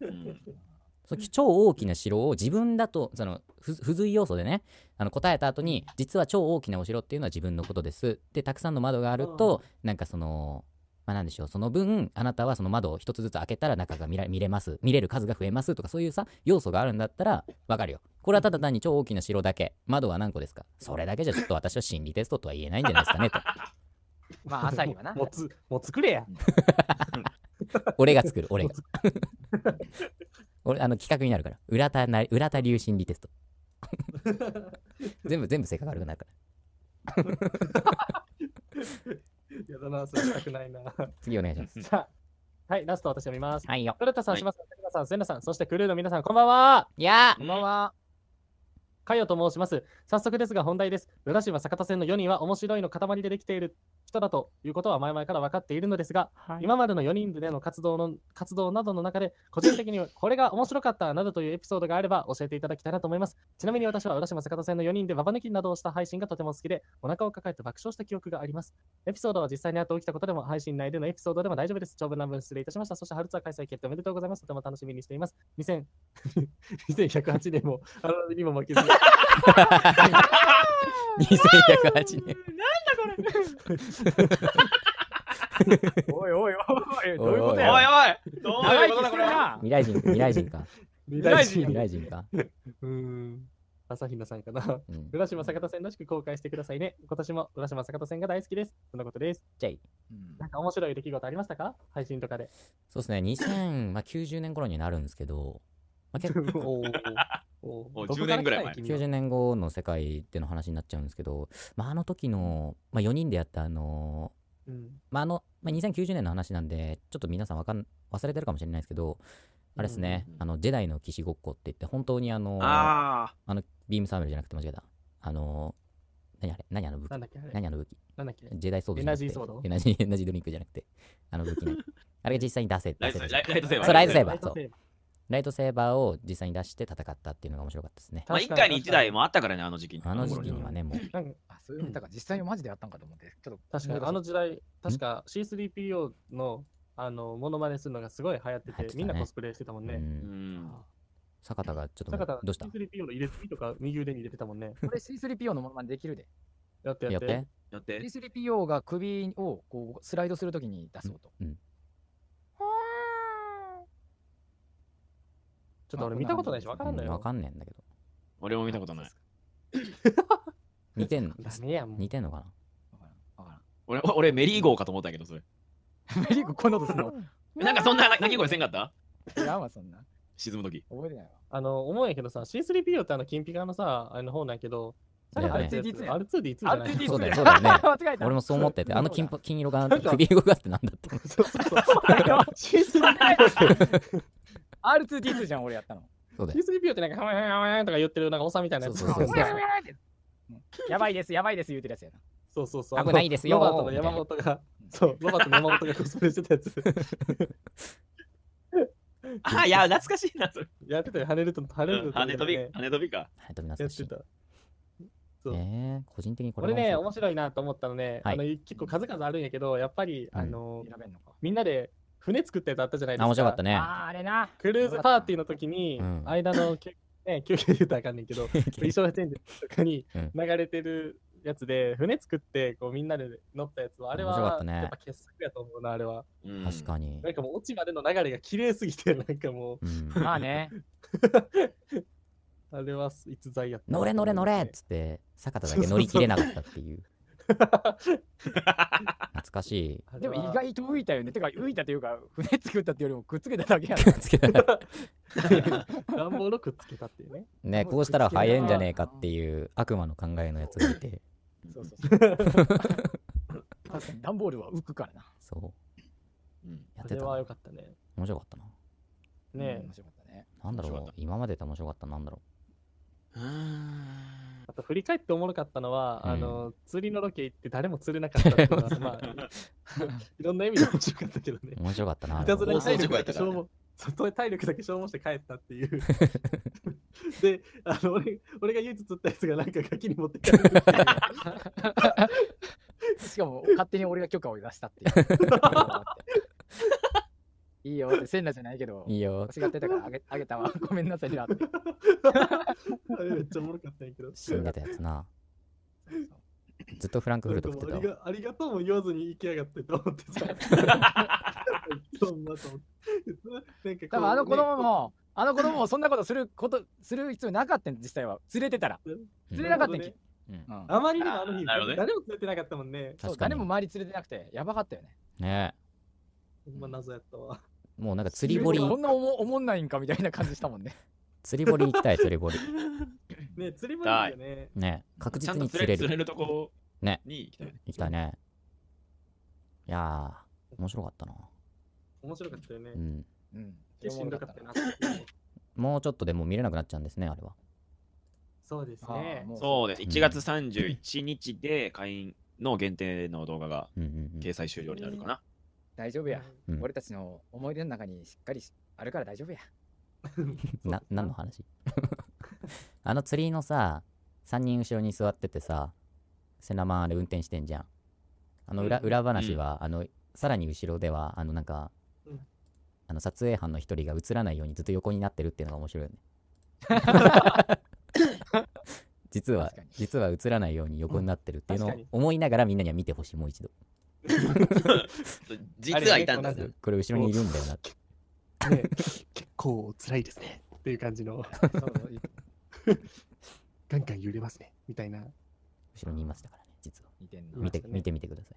そ超大きな城を自分だと、その、付随要素でね、あの答えた後に、実は超大きなお城っていうのは自分のことです。で、たくさんの窓があると、なんかその、まあ、なんでしょう、その分、あなたはその窓を一つずつ開けたら中が見れます、見れる数が増えますとか、そういうさ、要素があるんだったら、わかるよ。これはただ単に超大きな城だけ、窓は何個ですかそれだけじゃちょっと私は心理テストとは言えないんじゃないですかね、と。まあ、朝にはな。もつ、もつくれや。俺が作る、俺が。俺、あの、企画になるから。浦田な、浦田流心理テスト。全部、全部性格悪くなるから。やだな、それしたくないな。次お願いします。あ、はい、ラスト私読みます。はいよ。トヨタさん、はい島さん、皆さん、セナさん、そしてクルーの皆さん、こんばんは。いやこんばんは。かよと申します。早速ですが、本題です。浦島坂田線の4人は面白いの塊でできている人だということは前々から分かっているのですが、はい、今までの4人での活動の活動などの中で、個人的にこれが面白かったなどというエピソードがあれば教えていただきたいなと思います。ちなみに私は浦島坂田線の4人でババ抜きなどをした配信がとても好きで、お腹を抱えて爆笑した記憶があります。エピソードは実際にあって起きたことでも、配信内でのエピソードでも大丈夫です。長文乱文失礼いたしました。そして春ツアー開催決定おめでとうございます。とても楽しみにしています。2000 2108 年も、あのにも負けずに。2108年。なんだこれおいおいおい、どういうことやおいおい、どういうことだこれ未来人、未来人か。未来人未来人か。うん。朝日奈さんかな。浦島坂田線らしく公開してくださいね。今年も浦島坂田線が大好きです。そんなことです。じゃい。なんか面白い出来事ありましたか配信とかで。そうですね、2090年頃になるんですけど、まあ、結構、10年ぐらい前90年後の世界での話になっちゃうんですけど、まあ、あの時の、まあ、4人でやったあのうんまあ、あの、まあ、2090年の話なんでちょっと皆さんわかん忘れてるかもしれないですけどあれですね、うんうん、あのジェダイの騎士ごっこって言って本当にあのー、あのビームサーベルじゃなくて間違えたあの何あれ何あの武器何あの武器だっけジェダイソードエナジーソードエナジードリンクじゃなくてあの武器ね あれが実際に出せ出せライトセーバーライトセーバーそうライトセーバーを実際に出して戦ったっていうのが面白かったですね。まあ、一回に一台もあったからね、あの時期に。あの時期にはね、もう。なんかあそういうだから実際にマジでやったんかと思って、ちょっと確かにあの時代、確か C3PO のあのモノマネするのがすごい流行ってて、ね、みんなコスプレしてたもんね。うん。坂田がちょっと、坂田どうした ?C3PO の入れすぎとか右腕に入れてたもんね。これ C3PO のモノマネできるで。やってやって。やって。C3PO が首をこうスライドするときに出そうと。うん、ちょっと俺見たことないし、わかんないよ。わ、ん、かんねえんだけど。俺も見たことない。似てんの似てんのかな俺俺メリー号かと思ったけど、それ。メリー号こんなことするの なんかそんな泣き声せんかったいやわ、そんな。沈むとき。覚えてないわ。あの、思うんやけどさ、C3PO ってあの、金ピカのさ、あの方なんやけど、R2D2 r 2そうだよ、ね。俺もそう思ってて、あの金金色が首動かってなんだって。そうそうそう。R2D2 じゃん、俺やったの。そうだよ USB ってなんか、ハワイハワイとか言ってるなんかおさみたいなやつ。やばいです、やばいです、言うてるやつやな。そうそうそう。危ないですよ。ロバートの山本が、そう、ロバートの山本がコスプレしてたやつ。あ、いや、懐かしいな、それ。やってたよ、跳ねると、跳ねると、跳ね飛び、跳ね飛びか。跳ね飛び懐かしい。やってた。えー、個人的にこれね面白いなと思ったのね、あの結構数々あるんやけどやっぱり、あのみんなで船作ったやつあったじゃないですか。あ、面白かったね。ああれな。クルーズパーティーの時に、間の休,、ね、休憩言うたらあかんねんけど、衣 装チとかに流れてるやつで、船作ってこうみんなで乗ったやつは、あれは、ね、やっぱ傑作やと思うな、あれは。確かに。なんかもう落ちまでの流れが綺麗すぎて、なんかもう。うん、まあね。あれは逸材やった、乗れ乗れ乗れっつって、坂田だけ乗り切れなかったっていう懐かしい。でも意外と浮いたよね。てか浮いたというか、船作ったっていうよりもくっつけただけやくっつけた。乱暴のくっつけたっていうね。ねこうしたら早いんじゃねえかっていう悪魔の考えのやつがいて。そうそうそう。確かに段ボールは浮くからな。そう。うん、やってた。はよかったね。面白かったな。ねえ。面白かったね。なんだろう、今までで面白かったなんだろう。うん。と振り返っておもろかったのは、うん、あの釣りのロケ行って誰も釣れなかったっていうのは、まあ、いろんな意味で面白かったけどね。面白かったな。いたずらに体力だけ消耗、ね、体力だけ消耗して帰ったっていう。で、あの俺俺が唯一釣ったやつがなんかガキに持って帰るってしかも勝手に俺が許可を出したっていう。いいよって、せんらじゃないけど、いいよ。違ってたからあげあげたわ。ごめんなさいなって。あれめっちゃおもろかったんやけど。死んでたやつな。ずっとフランクフルト食ってたありがとうも言わずに行きやがってと思ってさ。なんか多分あの子供も、あの子供もそんなことすること、する必要なかったん実際は。連れてたら。連れなかったんき。あまりにもあの日、誰も連れてなかったもんね。誰も周り連れてなくて、やばかったよね。ねえ。ほんま謎やったわ。もうなんか釣り堀こんなおもおもんないんかみたいな感じしたもんね釣り堀行きたい釣り堀 ね釣り堀だよねね確実に釣れる釣れるとこねに行きたいね行きたいねいや面白かったな面白かったよねうんうんしんどかったな もうちょっとでも見れなくなっちゃうんですねあれはそうですねそうです1月31日で会員の限定の動画が掲載終了になるかな、うんうんうん大丈夫や、うん俺たちの思い出の中にしっかりあるから大丈夫やな、何の話 あの釣りのさ、3人後ろに座っててさ、セナマンあれ運転してんじゃん。あの裏、うん裏話は、あの、さらに後ろでは、あのなんか、うんあの撮影班の一人が映らないようにずっと横になってるっていうのが面白いよね。実は実は映らないように横になってるっていうのを思いながらみんなには見てほしい、もう一度。実はいたんだ、ね、これ後ろにいるんだよなね、結構辛いですねっていう感じの ガンガン揺れますねみたいな後ろにいますだからね実は見て見て見てみてください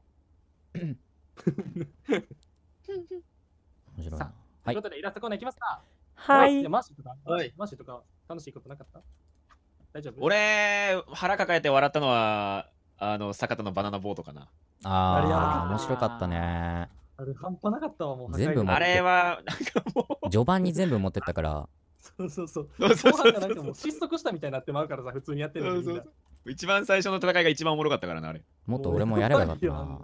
面白いなということでイラストコーナーいきますかはいマッシュとか、はい、マッシュとか楽しいことなかった大丈夫俺腹抱えて笑ったのはあの、坂田のバナナボートかな。ああ、面白かったね。あれ、半端なかったわ、もう。全部あれは、なんかもう。序盤に全部持ってったから。そうそうそう。後半がなんかもう失速したみたいになってまうからさ、普通にやってるのに一番最初の戦いが一番おもろかったからな、あれ。もっと俺もやればよかったな。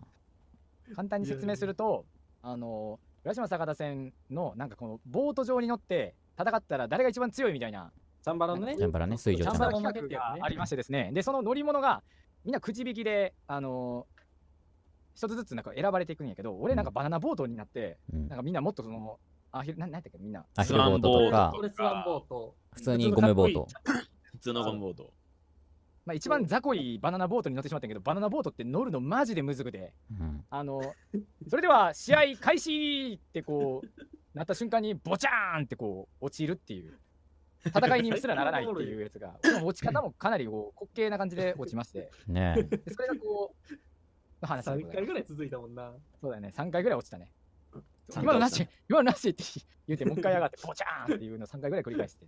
簡単に説明すると、あの、浦島坂田戦の、なんかこの、ボート上に乗って、戦ったら誰が一番強いみたいな。チャンバラのね。チャンバラね、水上チャンバラ。チャンバラありましてですね。で、その乗り物が、みんなくじ引きで、あのー、一つずつなんか選ばれていくんやけど、俺なんかバナナボートになって、うん、なんかみんなもっとその、あひ、な、なんだっけ、みんな。アヒルボートとか。ボート。普通にゴムボート。普通のゴムボート。まあ、一番雑魚いバナナボートに乗ってしまったけど、バナナボートって乗るのマジでむずくて、うん、あの、それでは試合開始ってこう、なった瞬間にボチャーンってこう、落ちるっていう。戦いにすらならないっていうやつが、の落ち方もかなりこう 滑稽な感じで落ちまして、ねそれがこう、の話3回ぐらい続いたもんな。そうだよね、3回ぐらい落ちたね。今のなし、今のなしって言うて、もう一回上がって、ぼちゃーんっていうのを3回ぐらい繰り返して。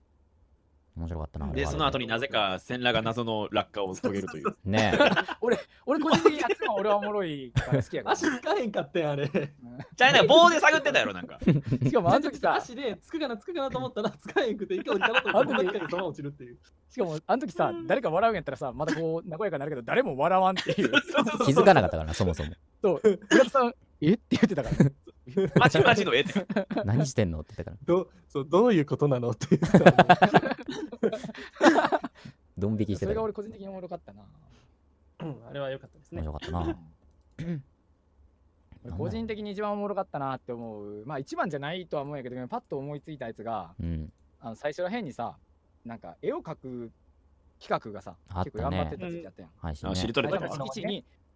面白かったな。で、その後になぜか全裸が謎の落下を遂げるという。ね 俺、俺個人的にやつも俺はおもろいから好きやから。足へんかったやあれ。じゃあね、棒で探ってたやろ、なんか。しかもあの時さ、足でつくかなつくかなと思ったら、つかへんくて、一回落ちたらと思ったら、落ちるっていう。しかも、あの時さ、誰か笑うんやったらさ、またこう、和やかになるけど、誰も笑わんっていう。気づかなかったからな、そもそも。そう、浦田さん、えって言ってたから。マジマジの絵って。何してんのって言ったから。どそうどういうことなのって言ったら。ドン引きしてた。それが俺個人的におもろかったな。うん、あれは良かったですね。よかったな。個人的に一番おもろかったなって思う。まあ一番じゃないとは思うんやけど、パッと思いついたやつが、うん、あの最初らへんにさ、なんか絵を描く企画がさ、ね、結構頑張ってた時期だったやん。はい、ね、しりとりだった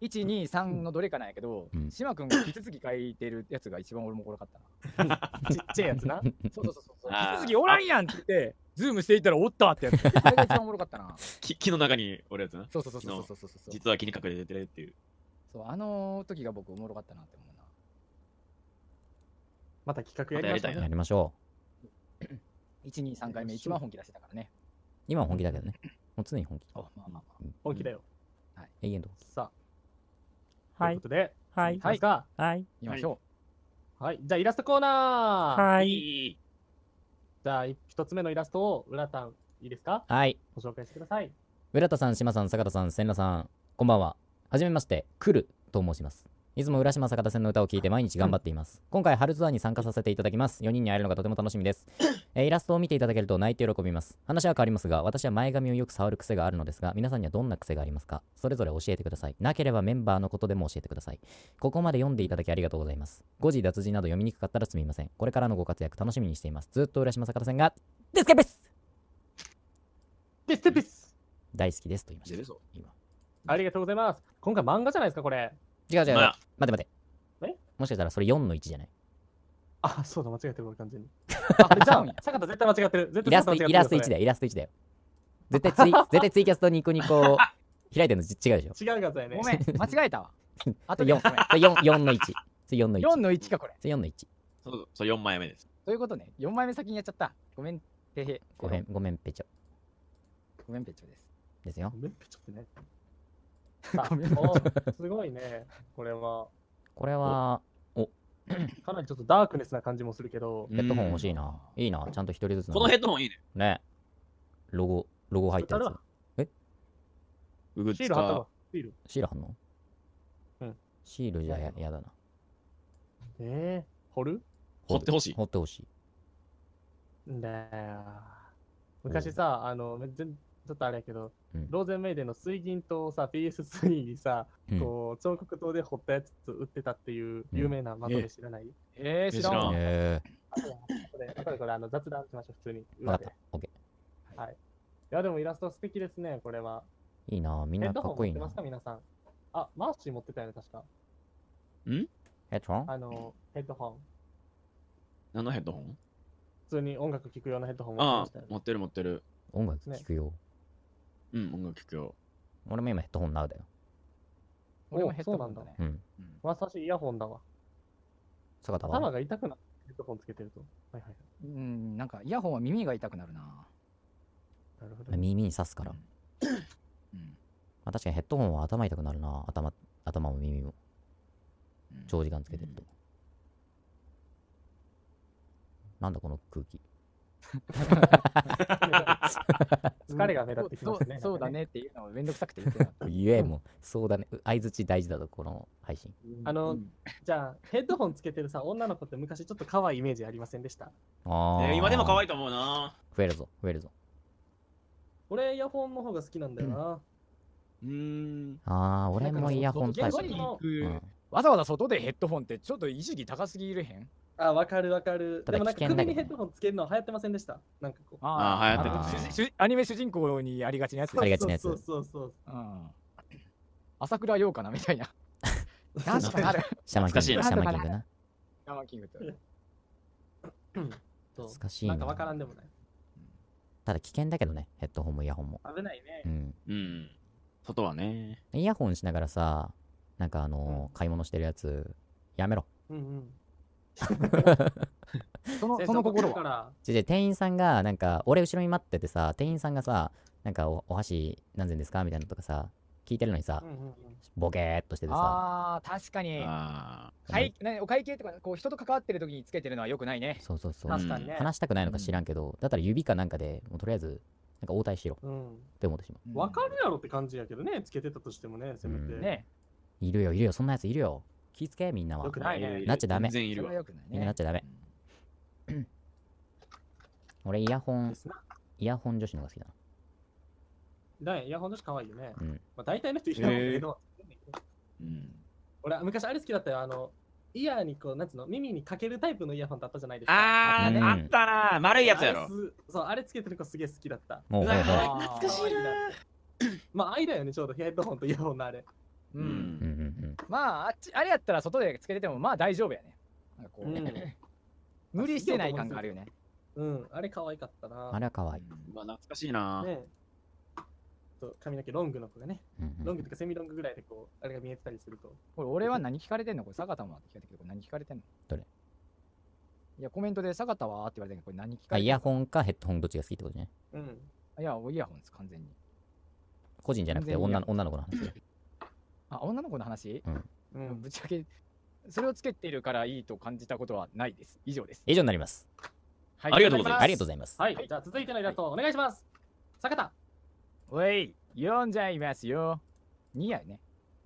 123のどれかなんやけど、島君がキツツキ書いてるやつが一番俺もおもろかったな。ちっちゃいやつな。そうそうそうそう。キツツおらんやんって言って、ズームしていたらおったってやつ。それが一番おもろかったな。木木の中におるやつな。そうそうそうそうそうそう実は気に隠れてるっていう。そう、あの時が僕おもろかったなって思うな。また企画やりましょう、ね。やりましょう。123回目一番本気出してたからね。今本気だけどね。もう常に本気。あまあまあまあ、本気だよ。はい、永遠と。さあ。ということで、はい。はい。はい。きましょう。はい。じゃあ、イラストコーナー。はい。じゃあ、一つ目のイラストを、浦田ん、いいですかはい。ご紹介してください。浦田さん、島さん、坂田さん、千田さん、こんばんは。はじめまして、くると申します。いつも浦島坂田線の歌を聴いて毎日頑張っています。今回、春ツアーに参加させていただきます。4人に会えるのがとても楽しみです。えー、イラストを見ていただけると泣いて喜びます。話は変わりますが、私は前髪をよく触る癖があるのですが、皆さんにはどんな癖がありますかそれぞれ教えてください。なければメンバーのことでも教えてください。ここまで読んでいただきありがとうございます。誤字脱字など読みにくかったらすみません。これからのご活躍楽しみにしています。ずっと浦島坂田線が、デスケペスデスケペス大好きですと言いました。ありがとうございます。今回漫画じゃないですか、これ。違う違う。待って待って。えもしかしたらそれ4の1じゃないあ、そうだ、間違えてる、俺完全に。あじゃあ、坂田絶対間違ってる。絶対イラストイラスト1だよ、イラスト1だよ。絶対ツイ、絶対ツイキャストニコニコ開いてるの違うでしょ。違うかっよね。ごめん、間違えたわ。あと 4, 四4の1。四の一。4の1か、これ。四の1。そう、そう、4枚目です。ということね、4枚目先にやっちゃった。ごめん、てへ。ごめん、ごめん、ぺちょ。ごめん、ぺちょです。ですよ。ごめん、ぺちょってね。さおすごいね、これは。これは、お かなりちょっとダークネスな感じもするけど。ヘッドホン欲しいな。いいな、ちゃんと一人ずつ。このヘッドホンいいね。ね。ロゴ、ロゴ入ったやつ。えウシール貼ったわ。シール。シール貼んのうん。シールじゃややだな。えー、掘る掘ってほしい。掘ってほしい。んだよ。昔さ、あの、全ちょっとあれやけど、うん、ローゼンメイデンの水銀灯をさ、PS3 にさ、うん、こう彫刻刀で彫ったやつ売ってたっていう有名なまとめ知らない、えー、えー、知らん。えー、これ、これ、これ、あの雑談しましょう、普通に。わかった、OK。はい。いや、でもイラスト素敵ですね、これは。いいなみんなかっこいいな。あ、マーシー持ってたよね、確か。んヘッドホンあの、ヘッドホン。何のヘッドホン普通に音楽聴くようなヘッドホン持ってましたよ、ね、ああ、持ってる持ってる。音楽聴くよ。ねうん、音楽聴くよ。俺も今ヘッドホンなうだよ。俺もヘッドホンだね。うん。私、イヤホンだわ。頭が痛くなる。ヘッドホンつけてると。はいはい。うん、なんかイヤホンは耳が痛くなるな。なるほど、耳に刺すから。うん。まあ、確かにヘッドホンは頭痛くなるな。頭、頭も耳も。長時間つけてると。うん、なんだこの空気。疲れが目立ってきますね。そうだねっていうのもめんどくさくて言ってな 言えもそうだね。相づち大事だと、この配信。あの、じゃあ、ヘッドホンつけてるさ、女の子って昔ちょっと可愛いイメージありませんでしたあ、えー、今でも可愛いと思うな。増えるぞ、増えるぞ。俺、イヤホンの方が好きなんだよな。うん。ああ、俺もイヤホン対象、ね、わざわざ外でヘッドホンってちょっと意識高すぎるへんあ、わかるわかる。でもなんか首にヘッドホンつけるの流行ってませんでしたなんかこう。ああ、流行ってた、ね、アニメ主人公にありがちなやつありがちなやつ。そうそうそう。うん。朝倉陽かなみたいな。確かにある。シャマンキング。シャマキングな。シャマキングと。難しいな。なんかわからんでもない。ただ危険だけどね、ヘッドホンもイヤホンも。危ないね。うん。うん。外はね。イヤホンしながらさ、なんかあの、買い物してるやつ、やめろ。うんうん。そのその心は店員さんがなんか俺後ろに待っててさ店員さんがさなんかおお箸何千ですかみたいなのとかさ聞いてるのにさ、ボケーっとしててさあー確かにはいなお会計とかこう人と関わってる時につけてるのはよくないねそうそうそう確かに、ね、話したくないのか知らんけど、うん、だったら指かなんかでもうとりあえずなんか応対しろ、うん、って思ってしまうわ、かるやろって感じやけどねつけてたとしてもねせめて、ねいるよいるよそんなやついるよ気付けみんなはよくないねなっちゃダメ全然いるわみんななっちゃダメ、うん、俺イヤホンイヤホン女子の方が好きだなイヤホン女子可愛いよね、うん、まあ、大体の人いるんえー、うん俺は昔あれ好きだったよあのイヤーにこう、なんつうの、耳にかけるタイプのイヤホンだったじゃないですか。あー、ね、あったな丸いやつやろ。そう、あれつけてる子すげえ好きだった。もう、懐かしいなまあ、だよね、ちょうどヘッドホンとイヤホンのあれ。うん。まあ、あっち、あれやったら外でつけてても、まあ大丈夫やね。なんかこう、無理してない感があるよね。うん、あれ可愛かったな。あれは可愛い。まあ、懐かしいな。ねそう髪の毛ロングの子がね、ロングとかセミロングぐらいでこう、あれが見えてたりすると。これ俺は何聞かれてんのこれ坂田もって聞かれたけど、何聞かれてんのどれいや、コメントで坂田はって言われてんけこれ何聞かあれてんのイヤホンかヘッドホンどっちが好きってことね。うん。いや、イヤホンです、完全に。個人じゃなくて女の女の子の話だよ。あ女の子の話、うん、ぶっちゃけそれをつけているからいいと感じたことはないです以上です以上になります、はい、ありがとうございますありがとうございますはい、じゃあ続いてのイラスト、お願いします坂田おい読んじゃいますよ2やね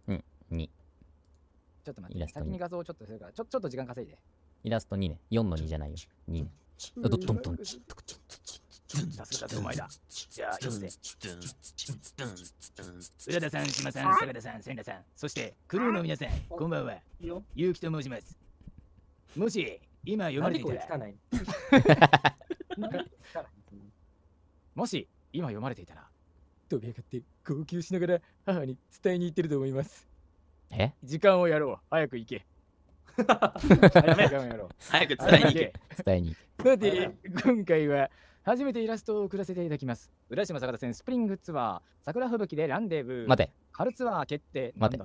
うん2ちょっと待って、イラス先に画像をちょっとするからちょちょっと時間稼いでイラスト2ね4の2じゃないよ2ねドンドんチントクチンさすがだ、うだ。じゃあ、よせ浦田さん、島さん、坂田さん、千田さん、そしてクルーの皆さん、こんばんは。ゆうきと申します。もし、今読まれていたら。もし、今読まれていたら、飛び上がって号泣しながら母に伝えに行ってると思います。え時間をやろう。早く行け。早く伝えに行け。伝えに行け。さて、今回は、初めてイラストを送らせていただきます。浦島坂田線スプリングツアー、桜吹雪でランデブー。待て。春ツアー決定。待て。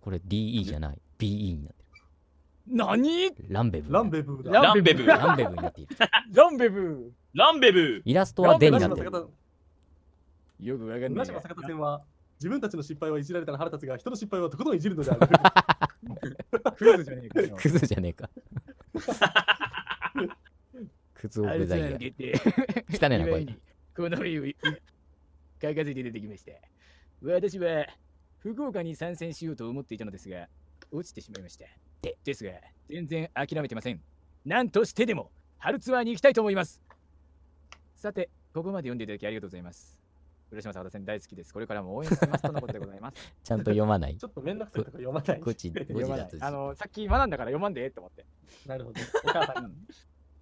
これ DE じゃない。BE になってる。何ランベブー。ランベブー。ランベブー。ランベブーになってい ランベブー。ランベブー。イラストはデになってる。よくわかんない。浦島坂田線は自分たちの失敗はいじられたら腹立つが、人の失敗はとことんいじるのである。クズじゃねえか。クズじゃねえか。普通オブザイヤー。汚ねな声。この絵を書かせて出てきました。私は福岡に参戦しようと思っていたのですが、落ちてしまいました。でですが、全然諦めてません。なんとしてでも、春ツアーに行きたいと思います。さて、ここまで読んでいただきありがとうございます。浦島さん、私大好きです。これからも応援してますとのことでございます。ちゃんと読まない。ちょっと面倒くさいか読まない。こっち、こっちだと。あの、さっき学んだから読まんでと思って。なるほど。お母さん。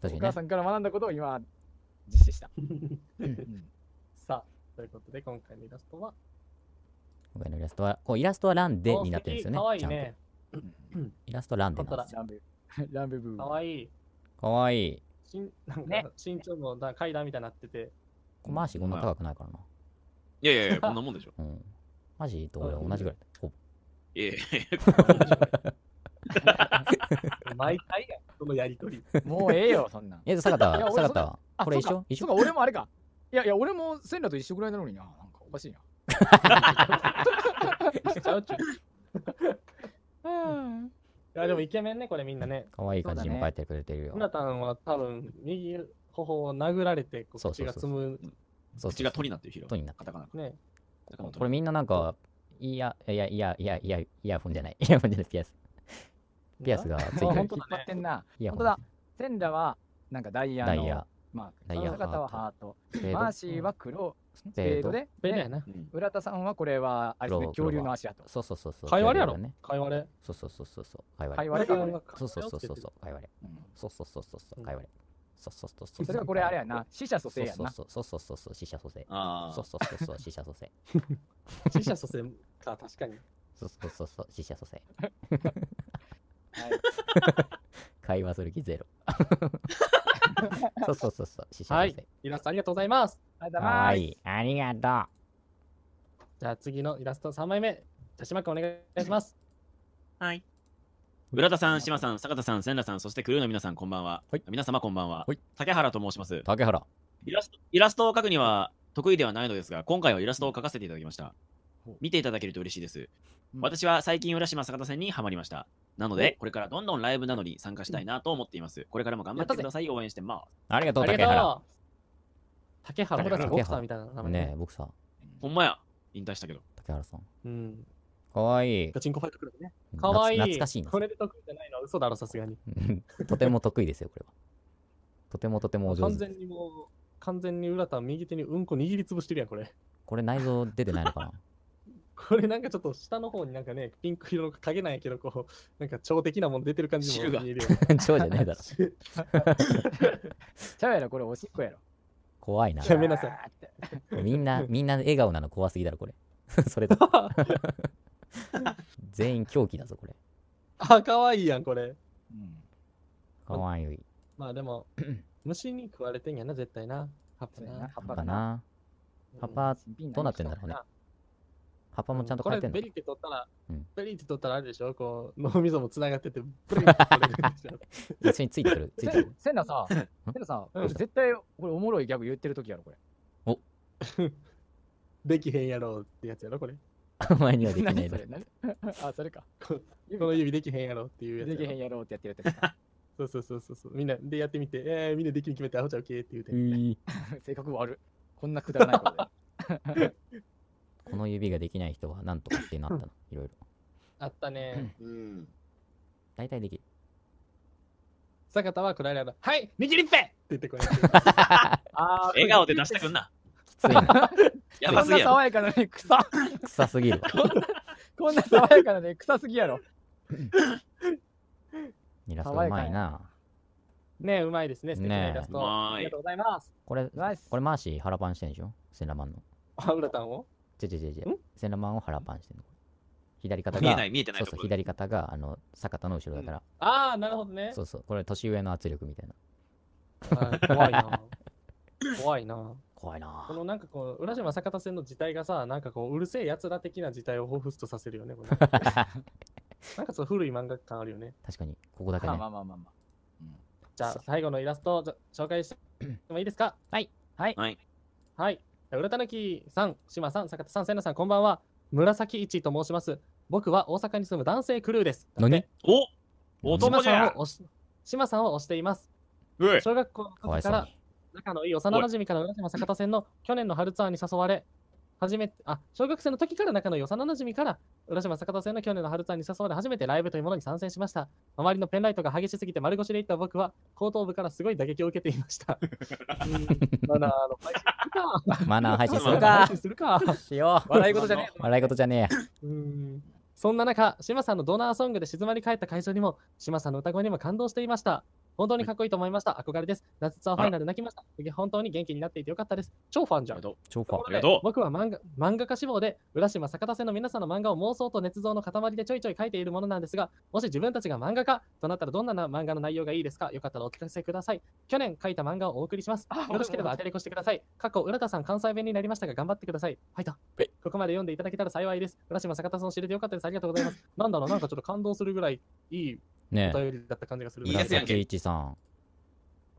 確お母さんから学んだことを今実施した、さあということで今回のイラストは今回のイラストはこうイラストはランでになってるんですよねかわいいねイラストランでなんですよランブ ブーかわいいかわいいしんなんか身長の階段みたいになっててコマーシこんな高くないからな、いやいやいやこんなもんでしょ、うん、マジと同じぐらいほぼいやいやいや 毎回やそのやりとり。もうええよ、そんなん。え、坂田、坂田、これ一緒一緒か、俺もあれか。いやいや、俺も千羅と一緒ぐらいなのにな。なんかおかしいな。しちうちん。いやでもイケメンね、これみんなね。可愛い感じに描いてくれてるよ。村田は多分、右頬を殴られて、ちがつむ。ちが鳥になってる、ヒロ。鳥になった。ね。これみんななんか、いや、いや、いや、いや、いや、イヤホンじゃない。イヤホンじゃない、ピアス。ピアスがついてる。本当だ、ね、ってんな。本当だ。センラは、なんかダイヤの。ダイヤ。まあ、ダイヤ。方はハート。マーシーは黒。スペードで。スペードやな。浦田さんはこれは、あれですね、恐竜の足跡。そうそうそうそう。貝割れやろね。貝割れ。そうそうそうそう。貝割れ。貝割れ。そうそうそうそう。貝割れ。そうそうそうそう。貝割れ。そうそうそうそう。それがこれあれやな。死者蘇生やな。そうそうそうそう。死者蘇生。そうそうそうそう。死者蘇生。死者蘇生か、確かに。そうそうそう。死者蘇生。会話する気ゼロ。そうそうそうそう、はい。イラストありがとうございます。はい、ありがとう。じゃあ次のイラスト3枚目、田島君お願いします。はい。浦田さん、島さん、坂田さん、千田さん、そしてクルーの皆さん、こんばんは。はい皆様、こんばんは、はい竹原と申します竹原。イラストイラストを描くには得意ではないのですが、今回はイラストを描かせていただきました。見ていただけると嬉しいです。うん、私は最近浦島坂田さんにはまりました。なので、これからどんどんライブなどに参加したいなと思っています。これからも頑張ってください。応援してます。ありがとう、竹原。竹原、竹原さんみたいな名前。ねボクサほんまや。引退したけど。竹原さん。うん。かわいい。ガチンコファイトクラブね。かわいい。懐かしいこれで得意じゃないのは嘘だろ、さすがに。とても得意ですよ、これは。とてもとてもお上手。完全にもう、完全に浦田右手にうんこ握りつぶしてるやん、これ。これ内臓出てないのかなこれなんかちょっと下の方になんかね、ピンク色の影なんやけど、こう、なんか超的なもの出てる感じも見えるよ。超 じゃないだろ。ちゃうやろ、これおしっこやろ。怖いな。やめなさい。みんな、みんな笑顔なの怖すぎだろ、これ。それと。全員狂気だぞ、これ。あ、かわいいやん、これ。かわいい。まあでも、虫に食われてんやな、絶対な。葉っぱな。葉っぱな。葉っぱ、どうなってんだろうね。葉パもちゃんと変えてんの、うん、これベリって取ったら、うん、ベリって取ったらあれでしょこう脳みそもつながってて、ブリって取れるでしょ 一緒についてる。ついてる。せんなさ、せんなさ、絶対これおもろいギャグ言ってる時やろ、これ。おできへんやろうってやつやろ、これ。お前にはできないだろ。あ、それか。この指できへんやろうっていうやつや。できへんやろうってやってるって。そうそうそうそうそう。みんなでやってみて、えー、みんなできる決めてあホちゃうけって言うて。性格悪。こんなくだらないことで。この指ができない人は何とかってなったのいろいろあったね。うん。大体できる坂田はクライアント。はい握りっぺって言ってくれ。あ笑顔で出してくんな。きついな やばこんすなぎやろ。爽やかなね、草。臭すぎる こんな爽やかなね、臭すぎやろ。イラストうまいなねうまいですね、素敵なイラスト。ありがとうございます。これこれマーシー腹パンしてんでしょセラマンの。あ、ウラタンをじゃじゃじゃじゃ。センマンを腹パンしてるの。左肩が、見えない見えてないそうそう、左肩が、あの、坂田の後ろだから。うん、ああ、なるほどね。そうそう、これ年上の圧力みたいな。怖いな。怖いな。怖いな。このなんかこう、浦島坂田線の時代がさ、なんかこう、うるせえ奴ら的な時代を彷彿とさせるよね、これ。なんかそう古い漫画感あるよね。確かに、ここだけね。まあまあまあまあ。うん、じゃあ、最後のイラストを紹介してもいいですかはい。はい。はい浦たぬきさん、島さん、坂田さん、せなさん、こんばんは。紫一と申します。僕は大阪に住む男性クルーです。何お男じゃ島さんを押しています。小学校のから仲のいい幼なじみから浦島坂田線の去年の春ツアーに誘われ、初めて、あ、小学生の時から仲の幼さなじみから、浦島坂田線の去年の春さんに誘われ初めてライブというものに参戦しました。周りのペンライトが激しすぎて丸腰でいった僕は、後頭部からすごい打撃を受けていました。マナーの配信するか。マナー配信するか。配信するか。しよう。笑い事じゃねえ。笑い事じゃねえ。うん。そんな中、島さんのドナーソングで静まり返った会場にも、島さんの歌声にも感動していました。本当にかっこいいと思いました。憧れです。夏ツアーファイナル泣きました。本当に元気になっていてよかったです。超ファンじゃん。超ファン。僕は漫画漫画家志望で、浦島坂田線の皆さんの漫画を妄想と捏造の塊でちょいちょい書いているものなんですが、もし自分たちが漫画家となったらどんな漫画の内容がいいですかよかったらお聞かせください。去年書いた漫画をお送りします。よろしければ当てれこしてください。過去、浦田さん関西弁になりましたが頑張ってください。はいと。ここまで読んでいただけたら幸いです。浦島坂田さんを知れてよかったです。ありがとうございます。なんだろう、なんかちょっと感動するぐらいいいね、お便りだった感じがするいい一さん、ま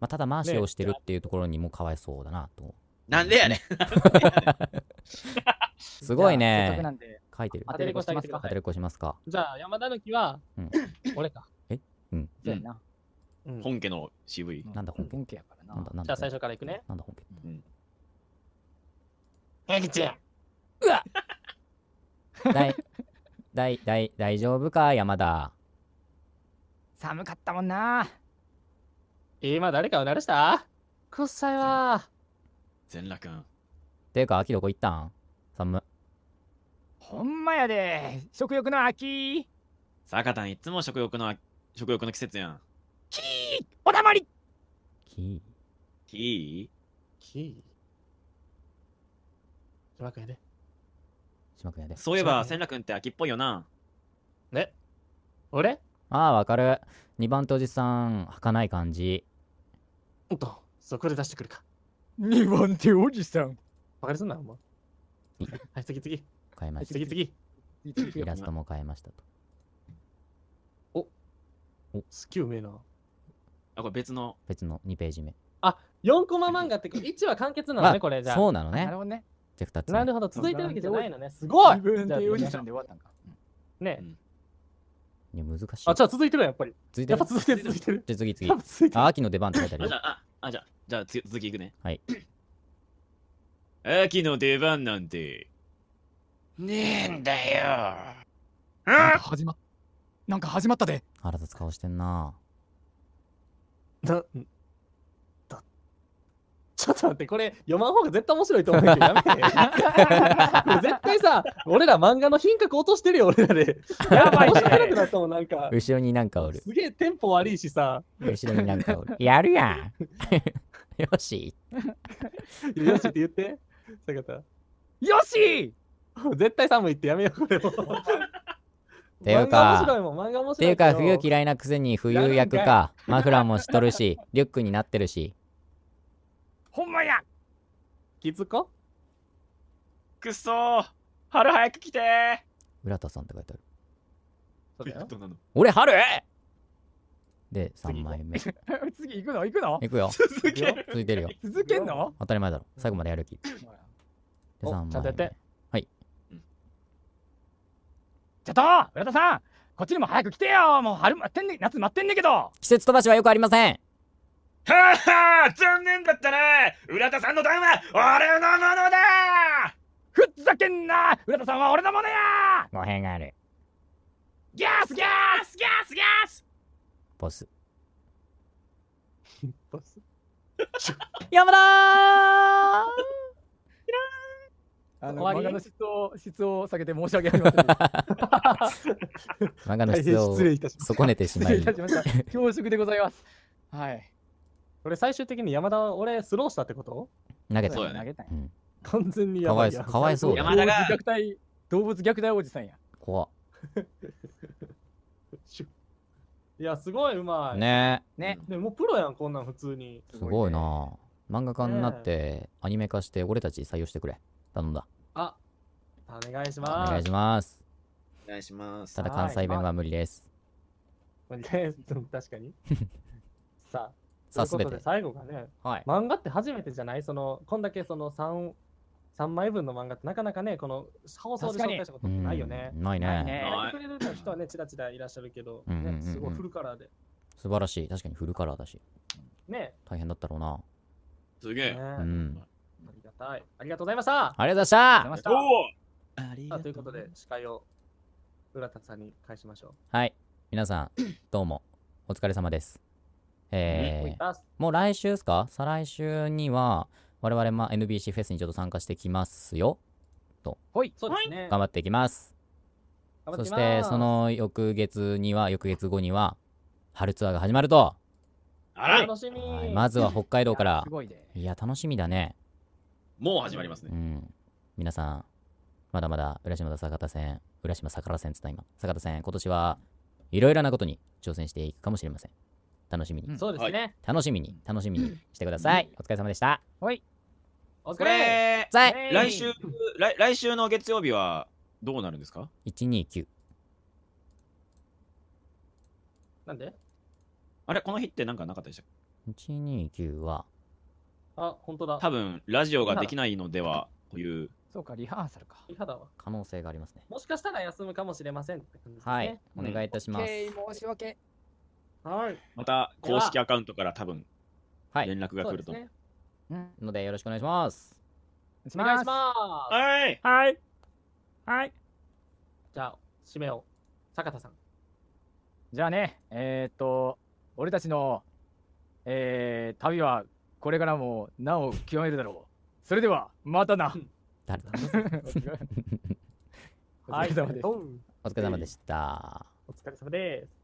あ、ただ回しをしてるっていうところにもかわいそうだなとなんでやねん すごいね書いてる当てれこしますか当てこしますかじゃあ山田の木は、うん、俺かえうんな、うん、本家の渋い、なんだ本家本家やからなじゃあ最初からいくねなんだ本家うんえちゃんうわ大大大大丈夫か山田寒かったもんな今誰かを鳴らしたくっさいわ全裸くんてか秋どこ行ったん寒ほんまやで食欲の秋坂田いつも食欲の食欲の季節やんキーおだまりキーキーキー島君やで島君やでそういえば千楽君って秋っぽいよなえ俺ああ、わかる。二番とおじさん、儚い感じ。おっと、そこで出してくるか。二番手おじさん。わかりすんな、お前。はい、次次。変えました。次次。イラストも変えましたと。おお、好きうめえな。あ、これ別の。別の2ページ目。あ、4コマ漫画って1は完結なのね、これじゃあ。そうなのね。なるほどね。じゃあ2つ。なるほど、続いてるわけじゃないのね。すごい自分でおじさんで終わったんか。ね、いや難しい。あ、じゃあ続いてるやっぱり。続いてるやっぱ続いてる、続いてる。じゃあ次次。あ、秋の出番って書いてある。あ、じゃあ、あ、じゃあ、じゃあ続きいくね。はい。秋の出番なんて、ねえんだよ。あん始まっ、なんか始まったで。腹立つ顔してんな。だ、ちょっと待って、これ読まん方が絶対面白いと思うけど、やめて。絶対さ、俺ら漫画の品格落としてるよ、俺らで。やばい、面白くなったもん、なんか。後ろになんかおる。すげえテンポ悪いしさ。後ろになんかおる。やるやん。よし。よしって言って。坂田。よし絶対寒いってやめよう、これも。ていうか、ていうか、冬嫌いなくせに冬役か、マフラーもしとるし、リュックになってるし。ほんまや気づかくっそ春早く来て浦田さんって書いてある。そうだよ俺、春で、3枚目。次行くの行くの行くよ。続ける。続いてるよ。続けんの当たり前だろ。最後までやる気。で、3枚目。ちゃんとやって。はい。ちょっと浦田さんこっちにも早く来てよもう春待ってんね、夏待ってんねけど季節飛ばしはよくありませんはは残念だったな浦田さんの段は俺のものだふざけんな浦田さんは俺のものや語弊がある。ギャスギャスギャスギャスボス。ボス 山田あの漫画の質を質を下げて申し訳ありません。漫画の質を損ねてしまい。失礼いたしました。恐縮でございます。はい。れ最終的に山田、俺スローしたってこと投げた。そうやね完全にやかばわいやそかわいそう山田が動物虐待、動物虐待おじさんや。怖っ いや、すごいうまい。ねねでもうプロやん、こんなん普通に。すごいな漫画家になって、アニメ化して、俺たち採用してくれ。頼んだ。あ、お願いしおます。願いします。お願いしますた。だ関西弁は無理です。理です。確かに。さあ、さあ、すべて。最後がね、はい、漫画って初めてじゃないその、こんだけその 3, 3枚分の漫画ってなかなかね、この放送で紹介したことないよね。ないね。ないね。くれる人はね、ちらちらいらっしゃるけど、ね、すごいフルカラーで。素晴らしい。確かにフルカラーだし。ね大変だったろうな。すげえ。うん。ありがたい。ありがとうございました。ありがとうございました。おありがとうということで、司会を浦田さんに返しましょう。はい。皆さん、どうも、お疲れ様です。えー、もう来週ですか再来週には、我々、まあ、NBC フェスにちょっと参加してきますよ。と。はい、そうですね。頑張っていきます。そして、その翌月には、翌月後には、春ツアーが始まると。あら楽しみ、はい、まずは北海道から。いやね、いや、楽しみだね。もう始まりますね。うん。皆さん、まだまだ浦島坂田線、浦島桜線つった今、坂田線、今年はいろいろなことに挑戦していくかもしれません。楽しみに。そうですね。楽しみに、楽しみにしてください。お疲れ様でした。はい。お疲れ来週来、週の月曜日はどうなるんですか ?129。なんであれこの日ってなんかなかったでしたっけ ?129 は。あ、本当だ。多分、ラジオができないのではという。そうか、リハーサルか。リハだわ。可能性がありますね。もしかしたら休むかもしれません、ね、はい、お願いいたします。うん、申し訳。はい。また公式アカウントから多分はい。連絡が来ると思う。のでよろしくお願いします。お願いします。はい。はい。はい。じゃあ、締めを。坂田さん。じゃあね、えーっと、俺たちの、えー、旅はこれからもなお極めるだろう。それでは、またな。誰だ はい、お疲れ様です。お疲れ様でした。お疲れ様です。